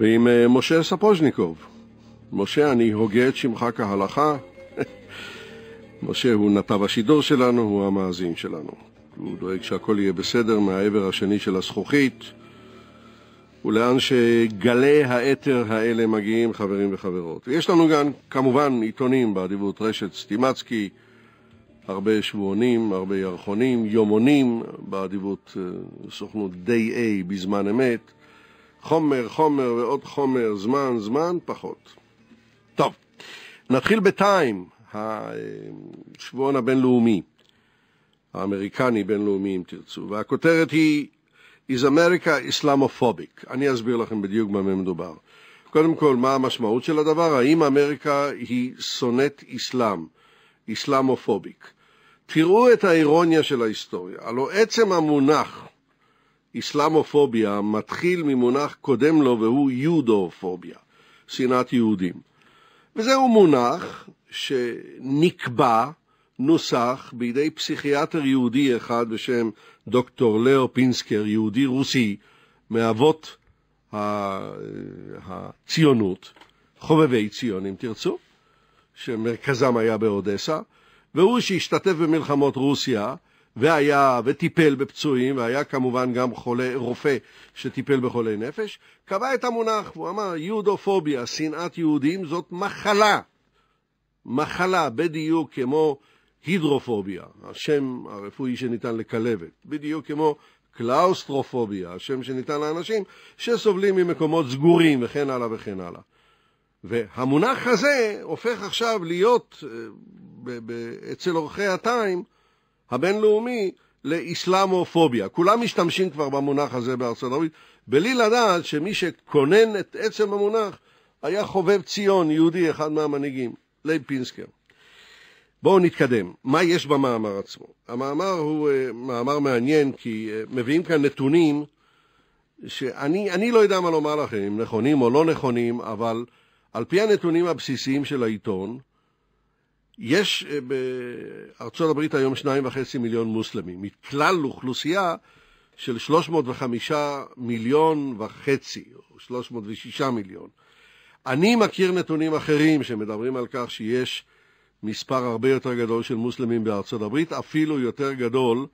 ועם אה, משה ספוז'ניקוב. משה, אני הוגה את שמך כהלכה. משה הוא נתב השידור שלנו, הוא המאזין שלנו. הוא דואג שהכל יהיה בסדר מהעבר השני של הזכוכית, ולאן שגלי האתר האלה מגיעים, חברים וחברות. ויש לנו גם, כמובן, עיתונים באדיבות רשת סטימצקי, הרבה שבועונים, הרבה ירחונים, יומונים, באדיבות אה, סוכנות די-איי בזמן אמת. חומר, חומר ועוד חומר, זמן, זמן, פחות. טוב, נתחיל בטיים, השבועון הבינלאומי, האמריקני בינלאומי אם תרצו, והכותרת היא Is America Islamophobic. אני אסביר לכם בדיוק במה מדובר. קודם כל, מה המשמעות של הדבר? האם אמריקה היא שונאת אסלאם, אסלאמופוביק? תראו את האירוניה של ההיסטוריה. הלוא עצם המונח אסלאמופוביה מתחיל ממונח קודם לו והוא יודופוביה, שנאת יהודים. וזהו מונח שנקבע, נוסח, בידי פסיכיאטר יהודי אחד בשם דוקטור לאו פינסקר, יהודי רוסי, מאבות הציונות, חובבי ציון אם תרצו, שמרכזם היה באודסה, והוא שהשתתף במלחמות רוסיה, והיה, וטיפל בפצועים, והיה כמובן גם חולה, רופא שטיפל בחולי נפש, קבע את המונח, הוא אמר, יהודופוביה, שנאת יהודים, זאת מחלה. מחלה, בדיוק כמו הידרופוביה, השם הרפואי שניתן לכלבת, בדיוק כמו קלאוסטרופוביה, השם שניתן לאנשים שסובלים ממקומות סגורים וכן הלאה וכן הלאה. והמונח הזה הופך עכשיו להיות אה, אצל עורכי הטיים הבינלאומי לאיסלאמופוביה. כולם משתמשים כבר במונח הזה בארצות הברית, בלי לדעת שמי שכונן את עצם המונח היה חובב ציון, יהודי, אחד מהמנהיגים, לייב פינסקר. בואו נתקדם. מה יש במאמר עצמו? המאמר הוא uh, מאמר מעניין, כי uh, מביאים כאן נתונים שאני לא יודע מה לומר לכם, אם נכונים או לא נכונים, אבל על פי הנתונים הבסיסיים של העיתון, יש אה, בארצות הברית היום שניים וחצי מיליון מוסלמים, מכלל אוכלוסייה של 305 מיליון וחצי, או 306 מיליון. אני מכיר נתונים אחרים שמדברים על כך שיש מספר הרבה יותר גדול של מוסלמים בארצות הברית, אפילו יותר גדול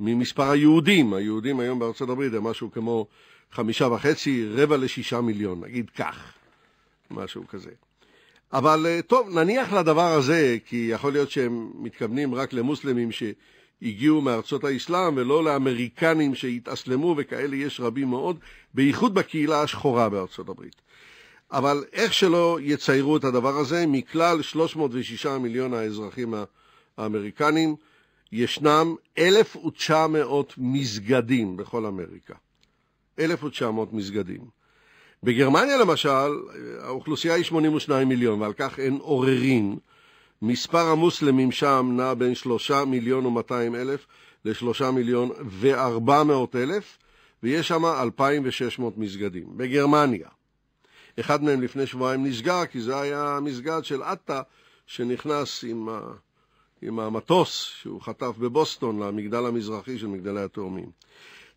ממספר היהודים. היהודים היום בארצות הברית הם משהו כמו חמישה וחצי, רבע לשישה מיליון, נגיד כך, משהו כזה. אבל אה, טוב, נניח לדבר הזה, כי יכול להיות שהם מתכוונים רק למוסלמים שהגיעו מארצות האסלאם ולא לאמריקנים שהתאסלמו, וכאלה יש רבים מאוד, בייחוד בקהילה השחורה בארצות הברית. אבל איך שלא יציירו את הדבר הזה, מכלל 306 מיליון האזרחים האמריקנים, ישנם 1,900 מסגדים בכל אמריקה. 1,900 מסגדים. בגרמניה למשל, האוכלוסייה היא 82 מיליון, ועל כך אין עוררין. מספר המוסלמים שם נע בין 3 מיליון ו-200 אלף ל-3 מיליון ו-400 אלף, ויש שם 2,600 מסגדים. בגרמניה. אחד מהם לפני שבועיים נסגר, כי זה היה המסגד של עטה שנכנס עם, ה... עם המטוס שהוא חטף בבוסטון למגדל המזרחי של מגדלי התאומים.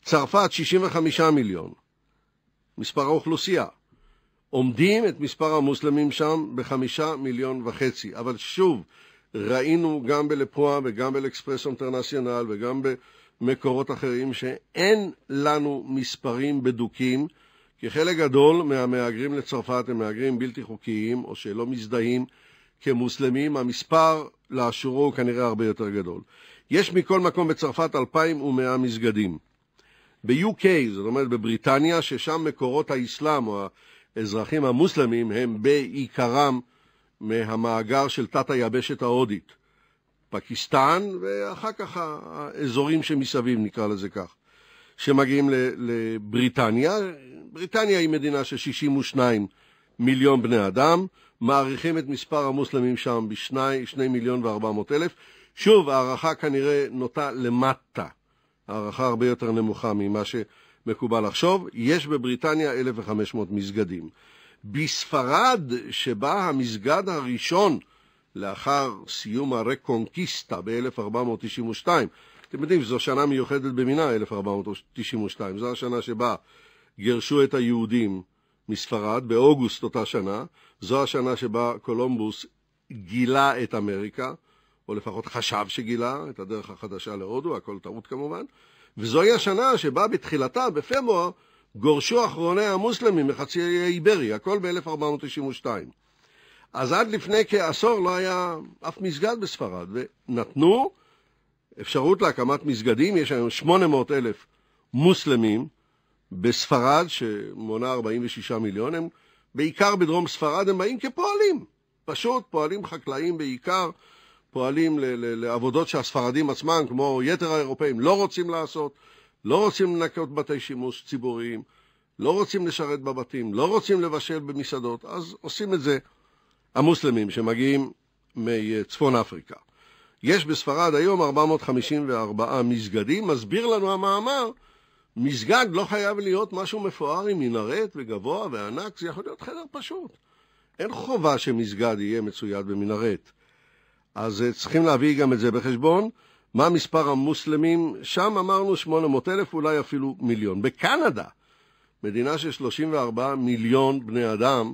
צרפת, 65 מיליון. מספר האוכלוסייה. עומדים את מספר המוסלמים שם בחמישה מיליון וחצי. אבל שוב, ראינו גם בלפואה וגם באלאקספרס אינטרנציונל וגם במקורות אחרים שאין לנו מספרים בדוקים, כי חלק גדול מהמהגרים לצרפת הם מהגרים בלתי חוקיים או שלא מזדהים כמוסלמים, המספר לאשורו הוא כנראה הרבה יותר גדול. יש מכל מקום בצרפת 2,100 מסגדים. ב-UK, זאת אומרת בבריטניה, ששם מקורות האסלאם או האזרחים המוסלמים הם בעיקרם מהמאגר של תת-היבשת ההודית, פקיסטן ואחר כך האזורים שמסביב, נקרא לזה כך, שמגיעים לבריטניה. בריטניה היא מדינה של 62 מיליון בני אדם, מעריכים את מספר המוסלמים שם בשני מיליון וארבע מאות אלף. שוב, הערכה כנראה נוטה למטה. הערכה הרבה יותר נמוכה ממה שמקובל לחשוב, יש בבריטניה 1,500 מסגדים. בספרד, שבה המסגד הראשון לאחר סיום הרקונקיסטה ב-1492, אתם יודעים, זו שנה מיוחדת במינה, 1492, זו השנה שבה גירשו את היהודים מספרד, באוגוסט אותה שנה, זו השנה שבה קולומבוס גילה את אמריקה, או לפחות חשב שגילה את הדרך החדשה להודו, הכל טעות כמובן, וזוהי השנה שבה בתחילתה, בפברואר, גורשו אחרוני המוסלמים מחצי האי איברי, הכל ב-1492. אז עד לפני כעשור לא היה אף מסגד בספרד, ונתנו אפשרות להקמת מסגדים, יש היום 800 אלף מוסלמים בספרד, שמונה 46 מיליון, הם בעיקר בדרום ספרד, הם באים כפועלים, פשוט פועלים חקלאים בעיקר, פועלים לעבודות שהספרדים עצמם, כמו יתר האירופאים, לא רוצים לעשות, לא רוצים לנקות בתי שימוש ציבוריים, לא רוצים לשרת בבתים, לא רוצים לבשל במסעדות, אז עושים את זה המוסלמים שמגיעים מצפון אפריקה. יש בספרד היום 454 מסגדים, מסביר לנו המאמר, מסגד לא חייב להיות משהו מפואר עם מנהרת וגבוה וענק, זה יכול להיות חדר פשוט. אין חובה שמסגד יהיה מצויד במנהרת. אז אה, צריכים להביא גם את זה בחשבון. מה מספר המוסלמים? שם אמרנו 800 אלף, אולי אפילו מיליון. בקנדה, מדינה של 34 מיליון בני אדם,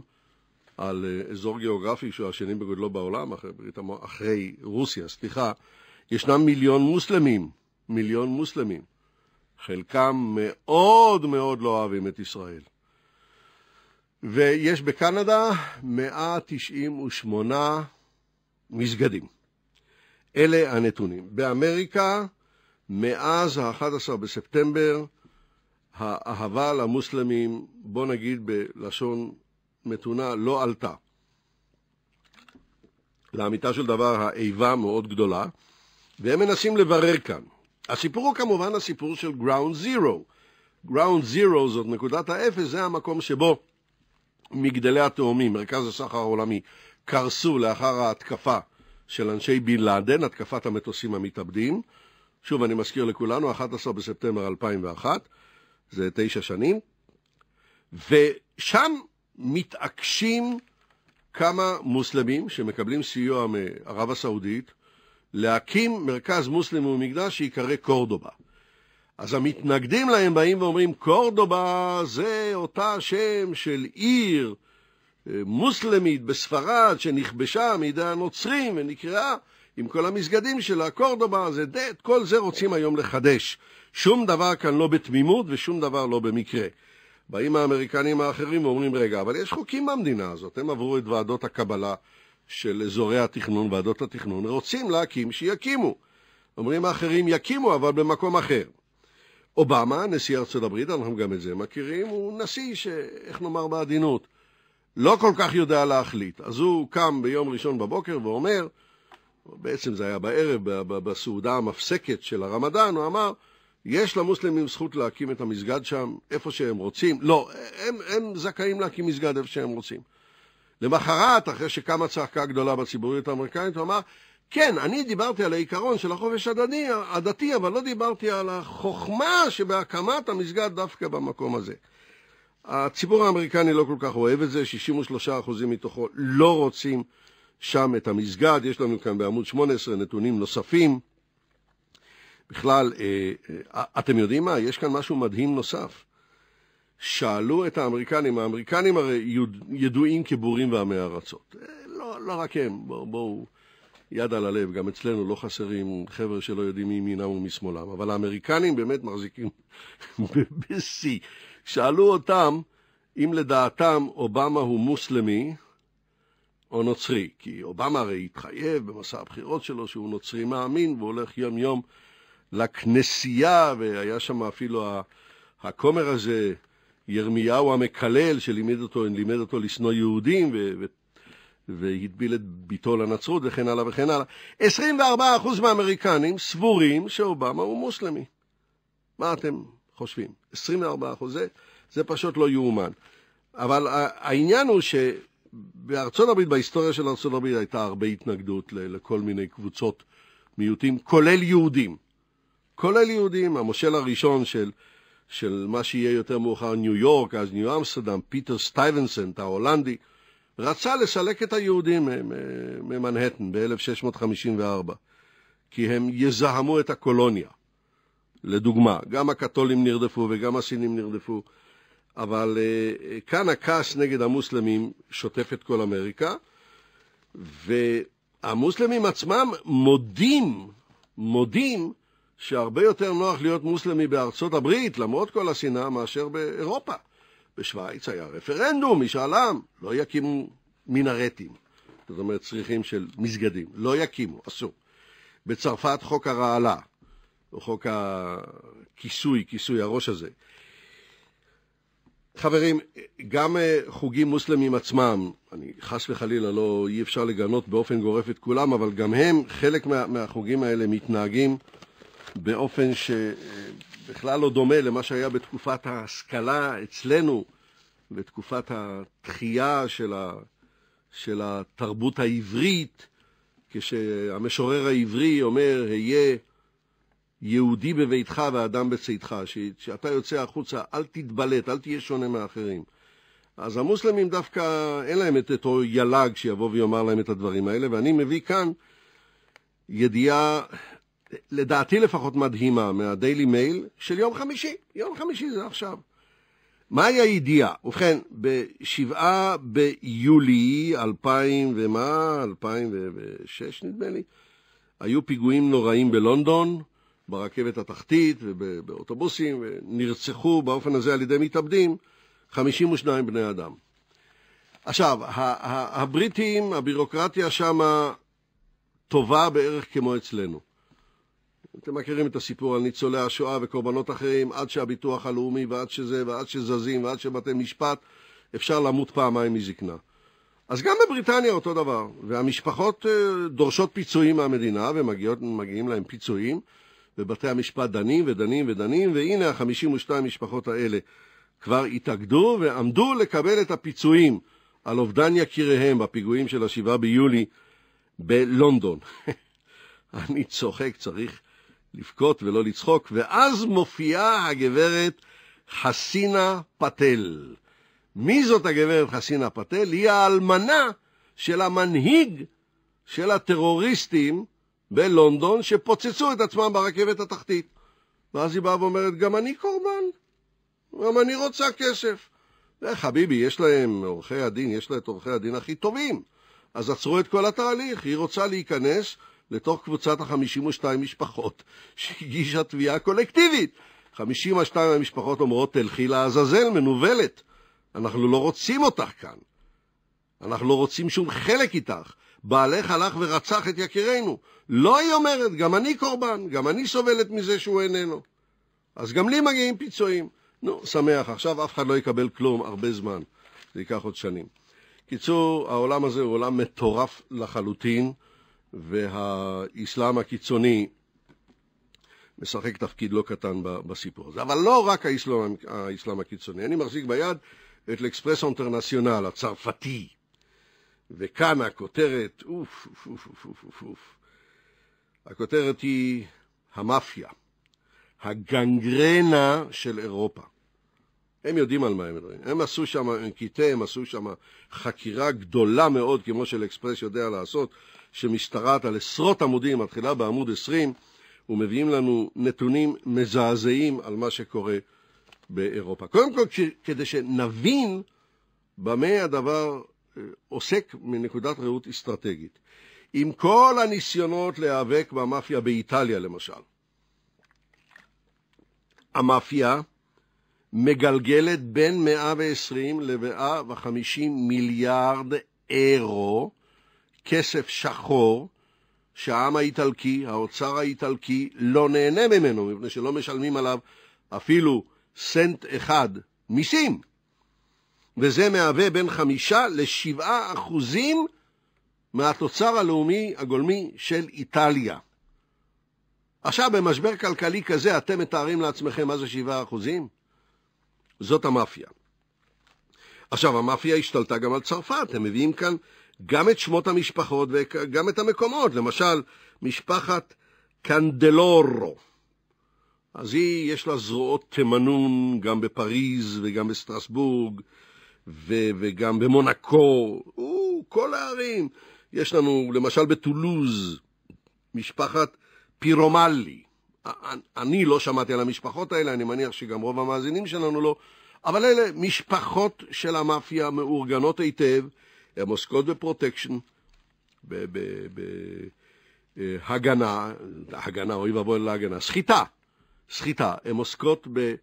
על אה, אזור גיאוגרפי שהוא השני בגודלו בעולם, אחרי, אחרי רוסיה, סליחה, ישנם מיליון מוסלמים, מיליון מוסלמים. חלקם מאוד מאוד לא אוהבים את ישראל. ויש בקנדה 198 מסגדים. אלה הנתונים. באמריקה, מאז ה-11 בספטמבר, האהבה למוסלמים, בוא נגיד בלשון מתונה, לא עלתה. לאמיתה של דבר האיבה מאוד גדולה, והם מנסים לברר כאן. הסיפור הוא כמובן הסיפור של גראונד זירו. גראונד זירו זאת נקודת האפס, זה המקום שבו מגדלי התאומים, מרכז הסחר העולמי, קרסו לאחר ההתקפה של אנשי בן לאדן, התקפת המטוסים המתאבדים. שוב, אני מזכיר לכולנו, 11 בספטמבר 2001, זה תשע שנים, ושם מתעקשים כמה מוסלמים שמקבלים סיוע מערב הסעודית להקים מרכז מוסלמי ומקדש שייקרא קורדובה. אז המתנגדים להם באים ואומרים, קורדובה זה אותה שם של עיר אה, מוסלמית בספרד שנכבשה מידי הנוצרים ונקראה עם כל המסגדים שלה, קורדובה, זה דט, כל זה רוצים היום לחדש. שום דבר כאן לא בתמימות ושום דבר לא במקרה. באים האמריקנים האחרים ואומרים, רגע, אבל יש חוקים במדינה הזאת. הם עברו את ועדות הקבלה של אזורי התכנון, ועדות התכנון, רוצים להקים, שיקימו. אומרים האחרים, יקימו, אבל במקום אחר. אובמה, נשיא ארצות הברית, אנחנו גם את זה מכירים, הוא נשיא ש... איך נאמר בעדינות, לא כל כך יודע להחליט. אז הוא קם ביום ראשון בבוקר ואומר, בעצם זה היה בערב, בסעודה המפסקת של הרמדאן, הוא אמר, יש למוסלמים זכות להקים את המסגד שם איפה שהם רוצים. לא, הם, הם זכאים להקים מסגד איפה שהם רוצים. למחרת, אחרי שקמה צעקה גדולה בציבוריות האמריקנית, הוא אמר, כן, אני דיברתי על העיקרון של החופש הדני, הדתי, אבל לא דיברתי על החוכמה שבהקמת המסגד דווקא במקום הזה. הציבור האמריקני לא כל כך אוהב את זה, 63% מתוכו לא רוצים שם את המסגד, יש לנו כאן בעמוד 18 נתונים נוספים. בכלל, אה, אה, אתם יודעים מה? יש כאן משהו מדהים נוסף. שאלו את האמריקנים, האמריקנים הרי ידועים כבורים ועמי ארצות. אה, לא, לא רק הם, בואו, בוא, יד על הלב, גם אצלנו לא חסרים חבר'ה שלא יודעים מימינם ומשמאלם, אבל האמריקנים באמת מחזיקים בשיא. שאלו אותם אם לדעתם אובמה הוא מוסלמי או נוצרי, כי אובמה הרי התחייב במסע הבחירות שלו שהוא נוצרי מאמין והוא הולך יום יום לכנסייה, והיה שם אפילו הכומר הזה, ירמיהו המקלל, שלימד אותו, אותו לשנוא יהודים, ו... והטביל את ביתו לנצרות וכן הלאה וכן הלאה. 24% מהאמריקנים סבורים שאובמה הוא מוסלמי. מה אתם חושבים? 24 אחוזי, זה פשוט לא יאומן. אבל העניין הוא שבארצות הברית, בהיסטוריה של ארצות הברית הייתה הרבה התנגדות לכל מיני קבוצות מיעוטים, כולל יהודים. כולל יהודים, המושל הראשון של, של מה שיהיה יותר מאוחר ניו יורק, אז ניו אמסטרדם, פיטר סטייבנסנט ההולנדי, רצה לסלק את היהודים ממנהטן ב-1654, כי הם יזהמו את הקולוניה. לדוגמה, גם הקתולים נרדפו וגם הסינים נרדפו, אבל אה, אה, כאן הכעס נגד המוסלמים שוטף את כל אמריקה, והמוסלמים עצמם מודים, מודים, שהרבה יותר נוח להיות מוסלמי בארצות הברית, למרות כל השנאה, מאשר באירופה. בשוויץ היה רפרנדום, משאל עם, לא יקימו מינרטים, זאת אומרת צריכים של מסגדים, לא יקימו, אסור. בצרפת חוק הרעלה, הוא חוק הכיסוי, כיסוי הראש הזה. חברים, גם אה, חוגים מוסלמים עצמם, אני חס וחלילה לא, אי אפשר לגנות באופן גורף את כולם, אבל גם הם, חלק מה, מהחוגים האלה מתנהגים באופן שבכלל אה, לא דומה למה שהיה בתקופת ההשכלה אצלנו, בתקופת התחייה של, ה, של התרבות העברית, כשהמשורר העברי אומר, היה יהודי בביתך ואדם בצאתך, כשאתה יוצא החוצה, אל תתבלט, אל תהיה שונה מאחרים. אז המוסלמים דווקא, אין להם את אותו ילג שיבוא ויאמר להם את הדברים האלה, ואני מביא כאן ידיעה, לדעתי לפחות מדהימה, מהדיילי מייל של יום חמישי, יום חמישי זה עכשיו. מהי הידיעה? ובכן, ב-7 ביולי 2000 ומה? 2006 נדמה לי, היו פיגועים נוראים בלונדון, ברכבת התחתית ובאוטובוסים, נרצחו באופן הזה על ידי מתאבדים 52 בני אדם. עכשיו, הבריטים, הבירוקרטיה שם טובה בערך כמו אצלנו. אתם מכירים את הסיפור על ניצולי השואה וקורבנות אחרים, עד שהביטוח הלאומי ועד שזה ועד שזזים ועד שבתי משפט, אפשר למות פעמיים מזקנה. אז גם בבריטניה אותו דבר, והמשפחות אה, דורשות פיצויים מהמדינה ומגיעים להם פיצויים, ובתי המשפט דנים ודנים ודנים, והנה החמישים ושתיים משפחות האלה כבר התאגדו ועמדו לקבל את הפיצויים על אובדן יקיריהם בפיגועים של השבעה ביולי בלונדון. אני צוחק, צריך לבכות ולא לצחוק, ואז מופיעה הגברת חסינה פטל. מי זאת הגברת חסינה פטל? היא האלמנה של המנהיג של הטרוריסטים בלונדון שפוצצו את עצמם ברכבת התחתית. ואז היא באה ואומרת, גם אני קורבן, גם אני רוצה כסף. וחביבי, יש להם עורכי הדין, יש לה את עורכי הדין הכי טובים. אז עצרו את כל התהליך, היא רוצה להיכנס לתוך קבוצת ה-52 משפחות שהגישה תביעה קולקטיבית. 52 המשפחות אומרות, תלכי לעזאזל, מנוולת. אנחנו לא רוצים אותך כאן. אנחנו לא רוצים שום חלק איתך. בעלך הלך ורצח את יקירנו. לא היא אומרת, גם אני קורבן, גם אני סובלת מזה שהוא איננו. אז גם לי מגיעים פיצויים. נו, שמח, עכשיו אף אחד לא יקבל כלום הרבה זמן. זה ייקח עוד שנים. קיצור, העולם הזה הוא עולם מטורף לחלוטין, והאסלאם הקיצוני משחק תפקיד לא קטן בסיפור הזה. אבל לא רק האסלאם, האסלאם הקיצוני, אני מחזיק ביד את לאקספרס אינטרנציונל הצרפתי, וכאן הכותרת, אוף, אוף, אוף, אוף, אוף, אוף, אוף. הכותרת היא המאפיה, הגנגרנה של אירופה. הם יודעים על מה הם מדברים. הם עשו שם הם אנקיטה, הם עשו שם חקירה גדולה מאוד, כמו של אקספרס יודע לעשות, שמשתרעת על עשרות עמודים, מתחילה בעמוד 20, ומביאים לנו נתונים מזעזעים על מה שקורה באירופה. קודם כל, כדי שנבין במה הדבר עוסק מנקודת ראות אסטרטגית. עם כל הניסיונות להיאבק במאפיה באיטליה למשל, המאפיה מגלגלת בין 120 ל-150 מיליארד אירו, כסף שחור, שהעם האיטלקי, האוצר האיטלקי, לא נהנה ממנו, מפני שלא משלמים עליו אפילו סנט אחד מיסים. וזה מהווה בין חמישה לשבעה אחוזים מהתוצר הלאומי הגולמי של איטליה. עכשיו, במשבר כלכלי כזה, אתם מתארים לעצמכם מה זה שבעה אחוזים? זאת המאפיה. עכשיו, המאפיה השתלטה גם על צרפת, הם מביאים כאן גם את שמות המשפחות וגם את המקומות. למשל, משפחת קנדלורו. אז היא, יש לה זרועות תימנון גם בפריז וגם בסטרסבורג, ו- וגם במונקו, או, כל הערים. יש לנו, למשל בטולוז, משפחת פירומלי. אני לא שמעתי על המשפחות האלה, אני מניח שגם רוב המאזינים שלנו לא, אבל אלה משפחות של המאפיה מאורגנות היטב, הן עוסקות בפרוטקשן, בהגנה, אה, הגנה, אוי ואבוי להגנה, סחיטה, סחיטה, הן עוסקות ב...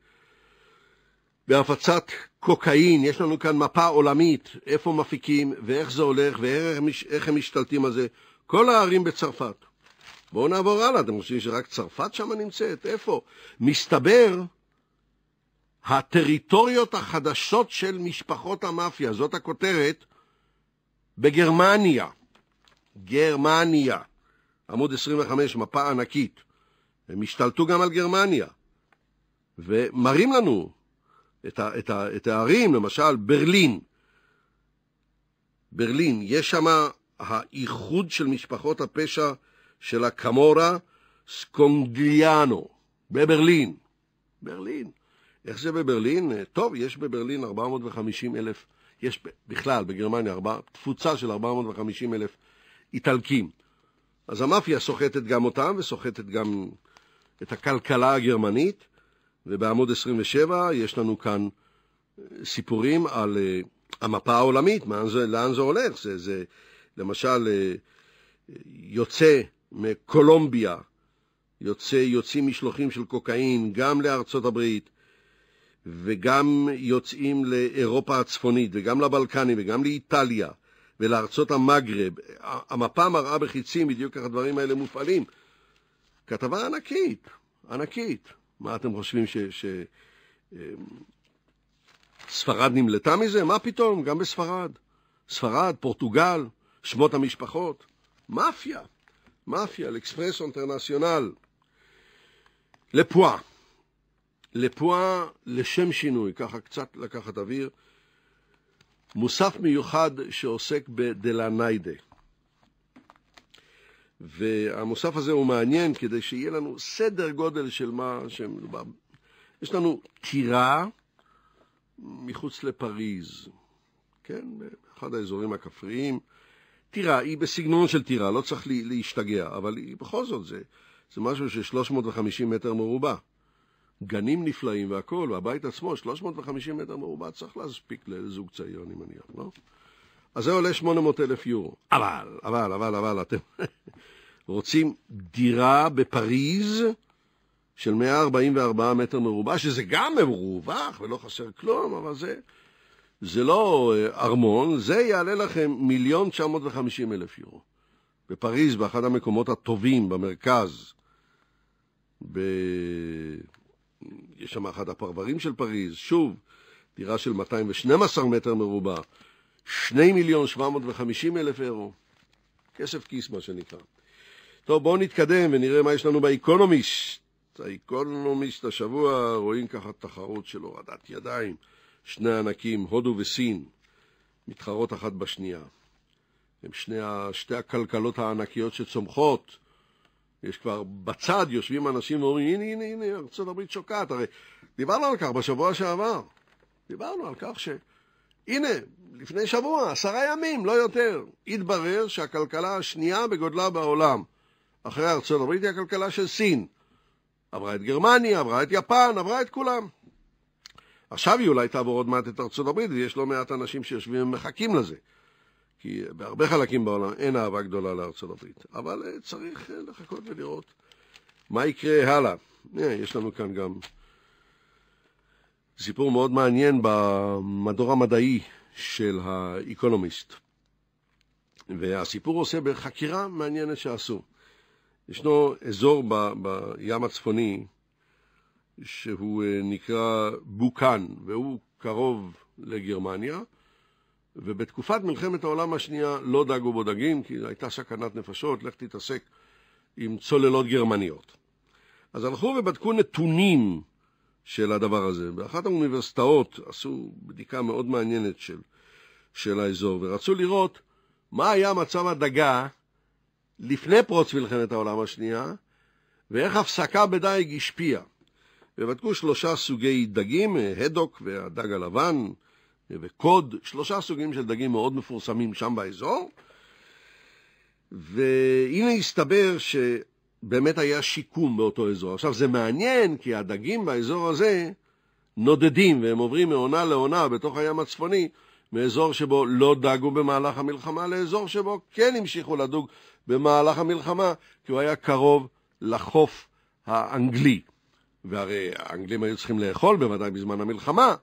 בהפצת קוקאין, יש לנו כאן מפה עולמית, איפה מפיקים ואיך זה הולך ואיך הם משתלטים על זה, כל הערים בצרפת. בואו נעבור הלאה, אתם חושבים שרק צרפת שם נמצאת? איפה? מסתבר, הטריטוריות החדשות של משפחות המאפיה, זאת הכותרת, בגרמניה. גרמניה. עמוד 25, מפה ענקית. הם השתלטו גם על גרמניה. ומראים לנו את, ה, את, ה, את הערים, למשל ברלין. ברלין, יש שם האיחוד של משפחות הפשע של הקמורה סקונגליאנו, בברלין. ברלין. איך זה בברלין? טוב, יש בברלין 450 אלף, יש בכלל בגרמניה ארבע, תפוצה של 450 אלף איטלקים. אז המאפיה סוחטת גם אותם וסוחטת גם את הכלכלה הגרמנית, ובעמוד 27 יש לנו כאן אה, סיפורים על uh, המפה העולמית, זה, לאן זה הולך. זה, זה למשל uh, יוצא מקולומביה, יוצא, יוצאים משלוחים של קוקאין גם לארצות הברית, וגם יוצאים לאירופה הצפונית, וגם לבלקנים, וגם לאיטליה, ולארצות המגרב. המפה מראה בחיצים בדיוק איך הדברים האלה מופעלים. כתבה ענקית, ענקית. מה אתם חושבים, שספרד ש... אמ, נמלטה מזה? מה פתאום, גם בספרד. ספרד, פורטוגל, שמות המשפחות, מאפיה, מאפיה, לאקספרס אינטרנציונל. לפואה. לפואה, לשם שינוי, ככה קצת לקחת אוויר, מוסף מיוחד שעוסק בדלניידה. והמוסף הזה הוא מעניין כדי שיהיה לנו סדר גודל של מה שמדובר. יש לנו טירה מחוץ לפריז, כן? באחד האזורים הכפריים. טירה, היא בסגנון של טירה, לא צריך לה, להשתגע, אבל היא בכל זאת, זה, זה משהו של 350 מטר מרובע. גנים נפלאים והכול, והבית עצמו, 350 מטר מרובע, צריך להספיק לזוג צעיר, אני מניח, לא? אז זה עולה 800 אלף יורו. אבל, אבל, אבל, אבל, אתם רוצים דירה בפריז של 144 מטר מרובע, שזה גם מרווח ולא חסר כלום, אבל זה, זה לא אה, ארמון, זה יעלה לכם מיליון 950 אלף יורו. בפריז, באחד המקומות הטובים במרכז, ב... יש שם אחד הפרברים של פריז, שוב, דירה של 212 מטר מרובע. 2 מיליון 750 אלף אירו. כסף כיס, מה שנקרא. טוב, בואו נתקדם ונראה מה יש לנו באיקונומיסט. האיקונומיסט השבוע רואים ככה תחרות של הורדת ידיים. שני ענקים, הודו וסין, מתחרות אחת בשנייה. הם שני, שתי הכלכלות הענקיות שצומחות. יש כבר בצד, יושבים אנשים ואומרים, הנה, הנה, הנה, ארצות הברית שוקעת. הרי דיברנו על כך בשבוע שעבר. דיברנו על כך ש... הנה, לפני שבוע, עשרה ימים, לא יותר, התברר שהכלכלה השנייה בגודלה בעולם, אחרי ארצות הברית היא הכלכלה של סין. עברה את גרמניה, עברה את יפן, עברה את כולם. עכשיו היא אולי תעבור עוד מעט את ארצות הברית, ויש לא מעט אנשים שיושבים ומחכים לזה. כי בהרבה חלקים בעולם אין אהבה גדולה לארצות הברית. אבל אה, צריך אה, לחכות ולראות מה יקרה הלאה. אה, יש לנו כאן גם... זה סיפור מאוד מעניין במדור המדעי של האקונומיסט. והסיפור עושה בחקירה מעניינת שעשו. ישנו אזור ב, בים הצפוני שהוא אה, נקרא בוקן, והוא קרוב לגרמניה, ובתקופת מלחמת העולם השנייה לא דגו בו דגים, כי הייתה סכנת נפשות, לך תתעסק עם צוללות גרמניות. אז הלכו ובדקו נתונים של הדבר הזה. באחת האוניברסיטאות עשו בדיקה מאוד מעניינת של, של האזור, ורצו לראות מה היה מצב הדגה לפני פרוץ מלחמת העולם השנייה, ואיך הפסקה בדייג השפיעה. ובדקו שלושה סוגי דגים, הדוק והדג הלבן וקוד, שלושה סוגים של דגים מאוד מפורסמים שם באזור, והנה הסתבר ש... באמת היה שיקום באותו אזור. עכשיו זה מעניין כי הדגים באזור הזה נודדים והם עוברים מעונה לעונה בתוך הים הצפוני מאזור שבו לא דגו במהלך המלחמה לאזור שבו כן המשיכו לדוג במהלך המלחמה כי הוא היה קרוב לחוף האנגלי. והרי האנגלים היו צריכים לאכול בוודאי בזמן המלחמה.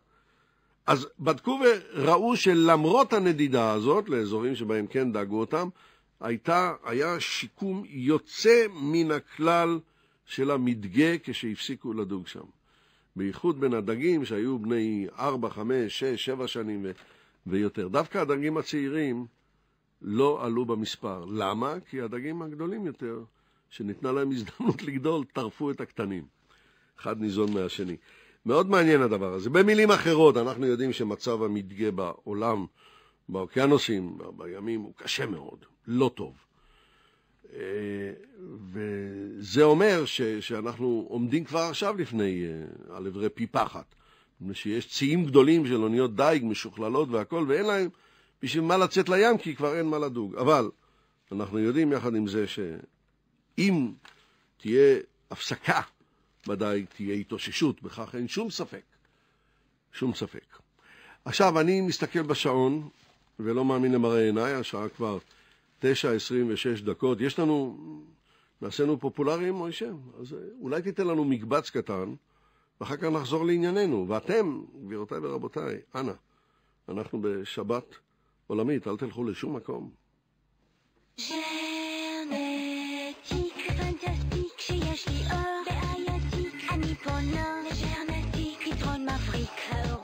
אז בדקו וראו שלמרות הנדידה הזאת לאזורים שבהם כן דגו אותם, הייתה, היה שיקום יוצא מן הכלל של המדגה כשהפסיקו לדוג שם. בייחוד בין הדגים שהיו בני 4, 5, 6, 7 שנים ו- ויותר. דווקא הדגים הצעירים לא עלו במספר. למה? כי הדגים הגדולים יותר, שניתנה להם הזדמנות לגדול, טרפו את הקטנים. אחד ניזון מהשני. מאוד מעניין הדבר הזה. במילים אחרות, אנחנו יודעים שמצב המדגה בעולם, באוקיינוסים, בימים, הוא קשה מאוד. לא טוב. אה, וזה אומר ש, שאנחנו עומדים כבר עכשיו לפני, אה, על אברי פי פחת. שיש ציים גדולים של אוניות דיג משוכללות והכול, ואין להם בשביל מה לצאת לים, כי כבר אין מה לדוג. אבל אנחנו יודעים יחד עם זה שאם תהיה הפסקה בדיג, תהיה התאוששות, בכך אין שום ספק. שום ספק. עכשיו, אני מסתכל בשעון ולא מאמין למראה עיניי, השעה כבר תשע עשרים ושש דקות. יש לנו, נעשינו פופולריים, מוישה? אז אה, אולי תיתן לנו מקבץ קטן, ואחר כך נחזור לענייננו. ואתם, גבירותיי ורבותיי, אנא, אנחנו בשבת עולמית, אל תלכו לשום מקום. כשיש לי אור בעייתי, אני פונה לג'רנטיק, לא.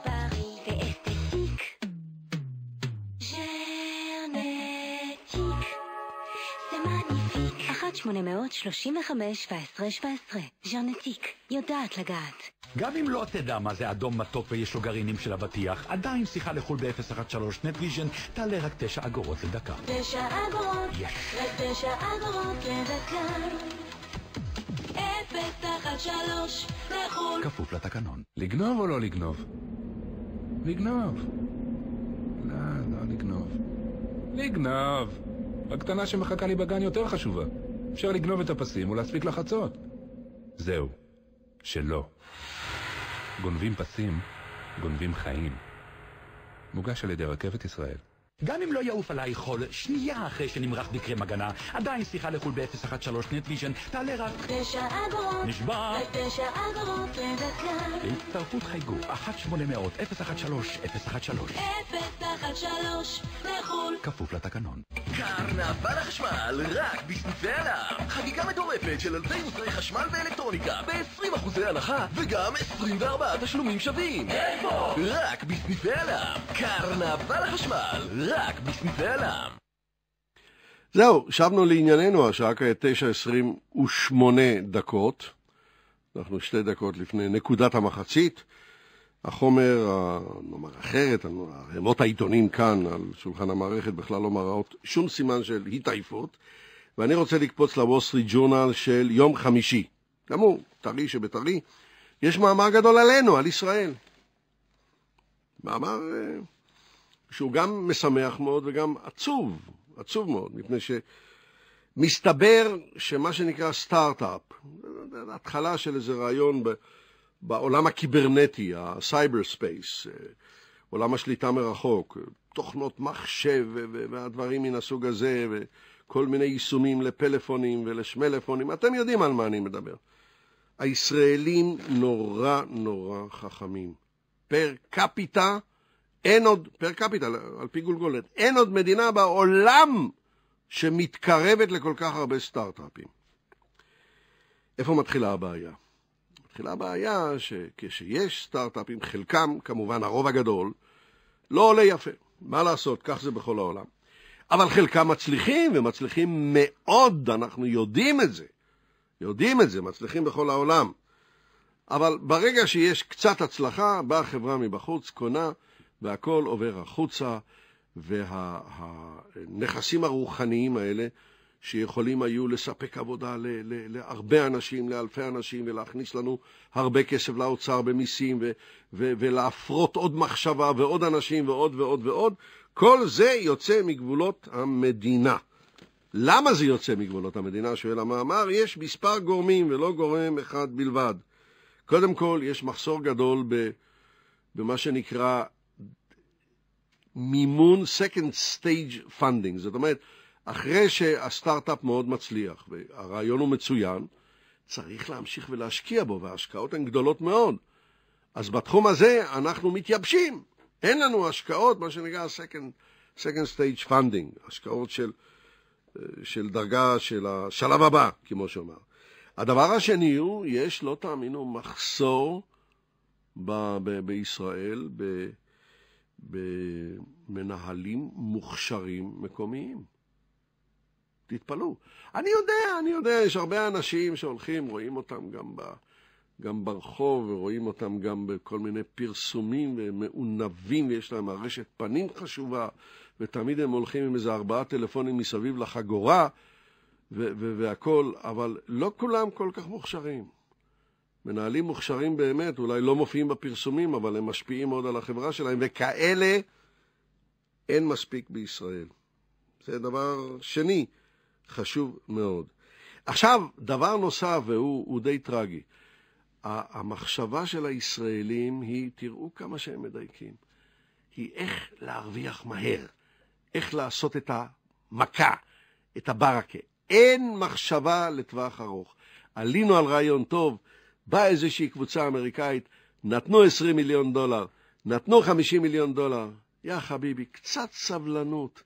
835 1717 ז'אנטיק, יודעת לגעת. גם אם לא תדע מה זה אדום מתוק ויש לו גרעינים של אבטיח, עדיין שיחה לחו"ל ב-013 נטוויז'ן תעלה רק 9 אגורות לדקה. 9 אגורות, yes. רק 9 אגורות לדקה. פתח עד שלוש, לחו"ל. כפוף לתקנון. לגנוב או לא לגנוב? לגנוב. לא, לא לגנוב. לגנוב! הקטנה שמחכה לי בגן יותר חשובה. אפשר לגנוב את הפסים ולהספיק לחצות. זהו, שלא. גונבים פסים, גונבים חיים. מוגש על ידי רכבת ישראל. גם אם לא יעוף עליי חול, שנייה אחרי שנמרח בקרם הגנה, עדיין שיחה לחו"ל ב-013 נטוויז'ן, תעלה רק... תשע אגורות. נשבע. תשע אגורות לדקה. להצטרפות חייגו, 1-800-013-013. לחו"ל. כפוף לתקנון. קרנבל החשמל, רק בסניפי עליו. חגיגה מטורפת של אלפי מוצרי חשמל ואלקטרוניקה, ב-20% אחוזי הנחה, וגם 24 תשלומים שווים. איפה? רק בסניפי עליו. קרנבל החשמל. רק בשבילם. זהו, שבנו לענייננו, השעה כעת 9.28 דקות. אנחנו שתי דקות לפני נקודת המחצית. החומר, נאמר אחרת, ערימות העיתונים כאן על שולחן המערכת בכלל לא מראות שום סימן של התעייפות, ואני רוצה לקפוץ לוול סטריט ג'ורנל של יום חמישי. כאמור, טרי שבטרי, יש מאמר גדול עלינו, על ישראל. מאמר... אה, שהוא גם משמח מאוד וגם עצוב, עצוב מאוד, מפני שמסתבר שמה שנקרא סטארט-אפ, התחלה של איזה רעיון בעולם הקיברנטי, הסייבר ספייס, אה, עולם השליטה מרחוק, תוכנות מחשב והדברים מן הסוג הזה, וכל מיני יישומים לפלאפונים ולשמלפונים, אתם יודעים על מה אני מדבר. הישראלים נורא נורא חכמים. פר קפיטה אין עוד, פר קפיטל, על פי גולגולת, אין עוד מדינה בעולם שמתקרבת לכל כך הרבה סטארט-אפים. איפה מתחילה הבעיה? מתחילה הבעיה שכשיש סטארט-אפים, חלקם, כמובן הרוב הגדול, לא עולה יפה. מה לעשות, כך זה בכל העולם. אבל חלקם מצליחים, ומצליחים מאוד, אנחנו יודעים את זה. יודעים את זה, מצליחים בכל העולם. אבל ברגע שיש קצת הצלחה, באה חברה מבחוץ, קונה, והכל עובר החוצה, והנכסים וה, הרוחניים האלה, שיכולים היו לספק עבודה ל, ל, להרבה אנשים, לאלפי אנשים, ולהכניס לנו הרבה כסף לאוצר במיסים, ו, ו, ולהפרות עוד מחשבה ועוד אנשים ועוד ועוד ועוד, כל זה יוצא מגבולות המדינה. למה זה יוצא מגבולות המדינה? שואל המאמר. יש מספר גורמים ולא גורם אחד בלבד. קודם כל, יש מחסור גדול ב, במה שנקרא מימון second stage funding, זאת אומרת, אחרי שהסטארט-אפ מאוד מצליח והרעיון הוא מצוין, צריך להמשיך ולהשקיע בו, וההשקעות הן גדולות מאוד. אז בתחום הזה אנחנו מתייבשים, אין לנו השקעות, מה שנקרא second, second stage funding, השקעות של, של דרגה של השלב הבא, כמו שאומר. הדבר השני הוא, יש, לא תאמינו, מחסור ב, ב, בישראל, ב, במנהלים מוכשרים מקומיים. תתפלאו. אני יודע, אני יודע, יש הרבה אנשים שהולכים, רואים אותם גם, ב, גם ברחוב, ורואים אותם גם בכל מיני פרסומים, והם מעונבים, ויש להם ארשת פנים חשובה, ותמיד הם הולכים עם איזה ארבעה טלפונים מסביב לחגורה, והכול, אבל לא כולם כל כך מוכשרים. מנהלים מוכשרים באמת, אולי לא מופיעים בפרסומים, אבל הם משפיעים מאוד על החברה שלהם, וכאלה אין מספיק בישראל. זה דבר שני, חשוב מאוד. עכשיו, דבר נוסף, והוא די טרגי, המחשבה של הישראלים היא, תראו כמה שהם מדייקים, היא איך להרוויח מהר, איך לעשות את המכה, את הברקה. אין מחשבה לטווח ארוך. עלינו על רעיון טוב, באה איזושהי קבוצה אמריקאית, נתנו 20 מיליון דולר, נתנו 50 מיליון דולר. יא חביבי, קצת סבלנות,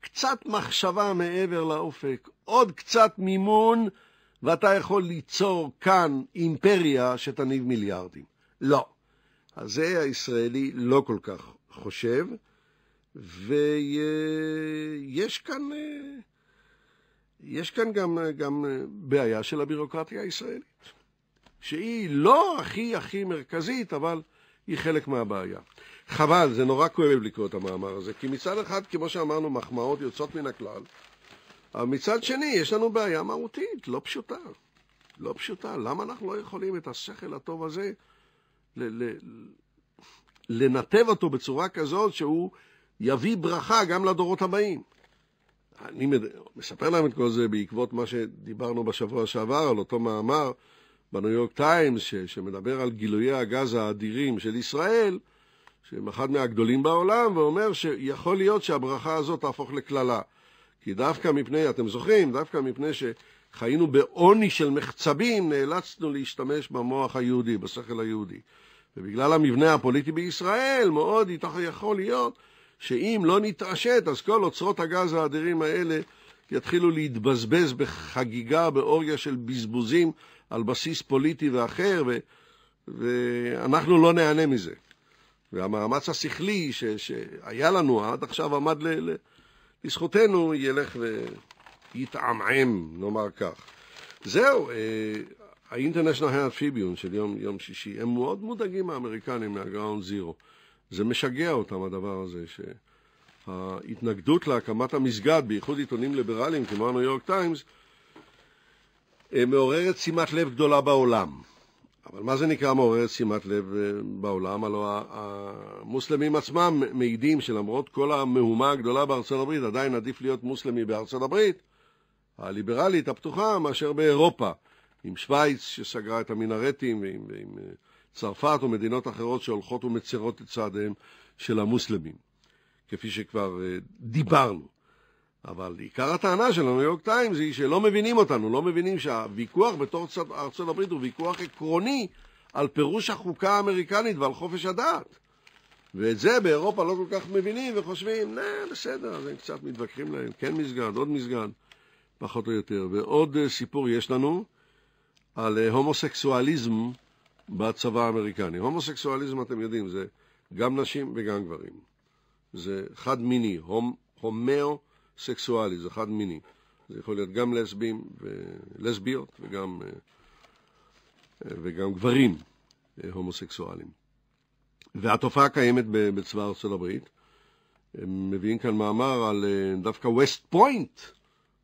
קצת מחשבה מעבר לאופק, עוד קצת מימון, ואתה יכול ליצור כאן אימפריה שתניב מיליארדים. לא. אז זה הישראלי לא כל כך חושב, ויש כאן, אה, יש כאן גם, אה, גם אה, בעיה של הבירוקרטיה הישראלית. שהיא לא הכי הכי מרכזית, אבל היא חלק מהבעיה. חבל, זה נורא כואב לקרוא את המאמר הזה, כי מצד אחד, כמו שאמרנו, מחמאות יוצאות מן הכלל, אבל מצד שני, יש לנו בעיה מהותית, לא פשוטה. לא פשוטה. למה אנחנו לא יכולים את השכל הטוב הזה ל- ל- לנתב אותו בצורה כזאת שהוא יביא ברכה גם לדורות הבאים? אני מספר להם את כל זה בעקבות מה שדיברנו בשבוע שעבר על אותו מאמר בניו יורק טיימס, ש, שמדבר על גילויי הגז האדירים של ישראל, שהם אחד מהגדולים בעולם, ואומר שיכול להיות שהברכה הזאת תהפוך לקללה. כי דווקא מפני, אתם זוכרים, דווקא מפני שחיינו בעוני של מחצבים, נאלצנו להשתמש במוח היהודי, בשכל היהודי. ובגלל המבנה הפוליטי בישראל, מאוד יכול להיות שאם לא נתעשת, אז כל אוצרות הגז האדירים האלה יתחילו להתבזבז בחגיגה, באורגיה של בזבוזים על בסיס פוליטי ואחר, ו, ואנחנו לא נהנה מזה. והמאמץ השכלי ש, שהיה לנו עד עכשיו עמד ל, ל, לזכותנו, ילך ויתעמעם, נאמר כך. זהו, אה, ה-International Hand Tribune של יום, יום שישי, הם מאוד מודאגים האמריקנים מה-Ground Zero. זה משגע אותם הדבר הזה, שההתנגדות להקמת המסגד, בייחוד עיתונים ליברליים כמו הניו יורק טיימס, אה, מעוררת שימת לב גדולה בעולם. אבל מה זה נקרא מעוררת שימת לב אה, בעולם? הלוא המוסלמים עצמם מעידים שלמרות כל המהומה הגדולה בארצות הברית, עדיין עדיף להיות מוסלמי בארצות הברית, הליברלית, הפתוחה, מאשר באירופה, עם שווייץ שסגרה את המינרטים ועם, ועם אה, צרפת ומדינות אחרות שהולכות ומצרות את צעדיהם של המוסלמים, כפי שכבר דיברנו. אבל עיקר הטענה של הניו יורק טיימס היא שלא מבינים אותנו, לא מבינים שהוויכוח בתור ארצות הברית הוא ויכוח עקרוני על פירוש החוקה האמריקנית ועל חופש הדת. ואת זה באירופה לא כל כך מבינים וחושבים, נה, בסדר, אז הם קצת מתווכחים להם, כן מסגד, עוד מסגד, פחות או יותר. ועוד אה, סיפור יש לנו על אה, הומוסקסואליזם בצבא האמריקני. הומוסקסואליזם, אתם יודעים, זה גם נשים וגם גברים. זה חד-מיני, הומ, הומאו... סקסואלי, זה חד מיני. זה יכול להיות גם לסבים ולסביות וגם, אה, אה, וגם גברים אה, הומוסקסואלים. והתופעה קיימת בצבא ארצות הברית. הם מביאים כאן מאמר על דווקא ווסט פוינט,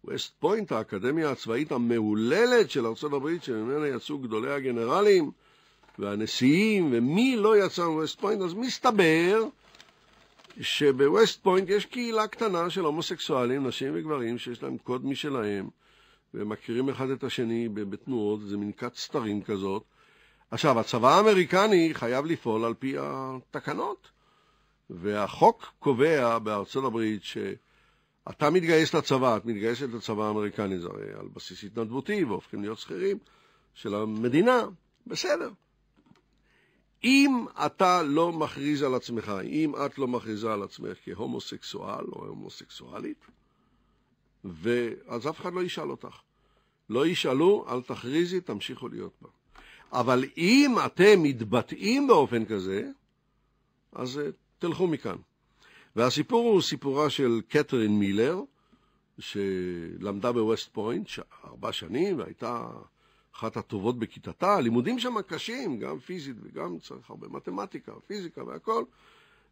ווסט פוינט, האקדמיה הצבאית המהוללת של ארצות הברית, שממנה יצאו גדולי הגנרלים והנשיאים, ומי לא יצא מווסט פוינט, אז מסתבר שבווסט פוינט יש קהילה קטנה של הומוסקסואלים, נשים וגברים, שיש להם קוד משלהם, והם מכירים אחד את השני בתנועות, זה מין כת סתרים כזאת. עכשיו, הצבא האמריקני חייב לפעול על פי התקנות, והחוק קובע בארצות הברית שאתה מתגייס לצבא, את מתגייסת לצבא האמריקני, זה הרי על בסיס התנדבותי, והופכים להיות שכירים של המדינה, בסדר. אם אתה לא מכריז על עצמך, אם את לא מכריזה על עצמך כהומוסקסואל או הומוסקסואלית, אז אף אחד לא ישאל אותך. לא ישאלו, אל תכריזי, תמשיכו להיות בה. אבל אם אתם מתבטאים באופן כזה, אז אה, תלכו מכאן. והסיפור הוא סיפורה של קתרין מילר, שלמדה בווסט פוינט ארבע שנים והייתה אחת הטובות בכיתתה, הלימודים שם קשים, גם פיזית וגם צריך הרבה מתמטיקה, פיזיקה והכל.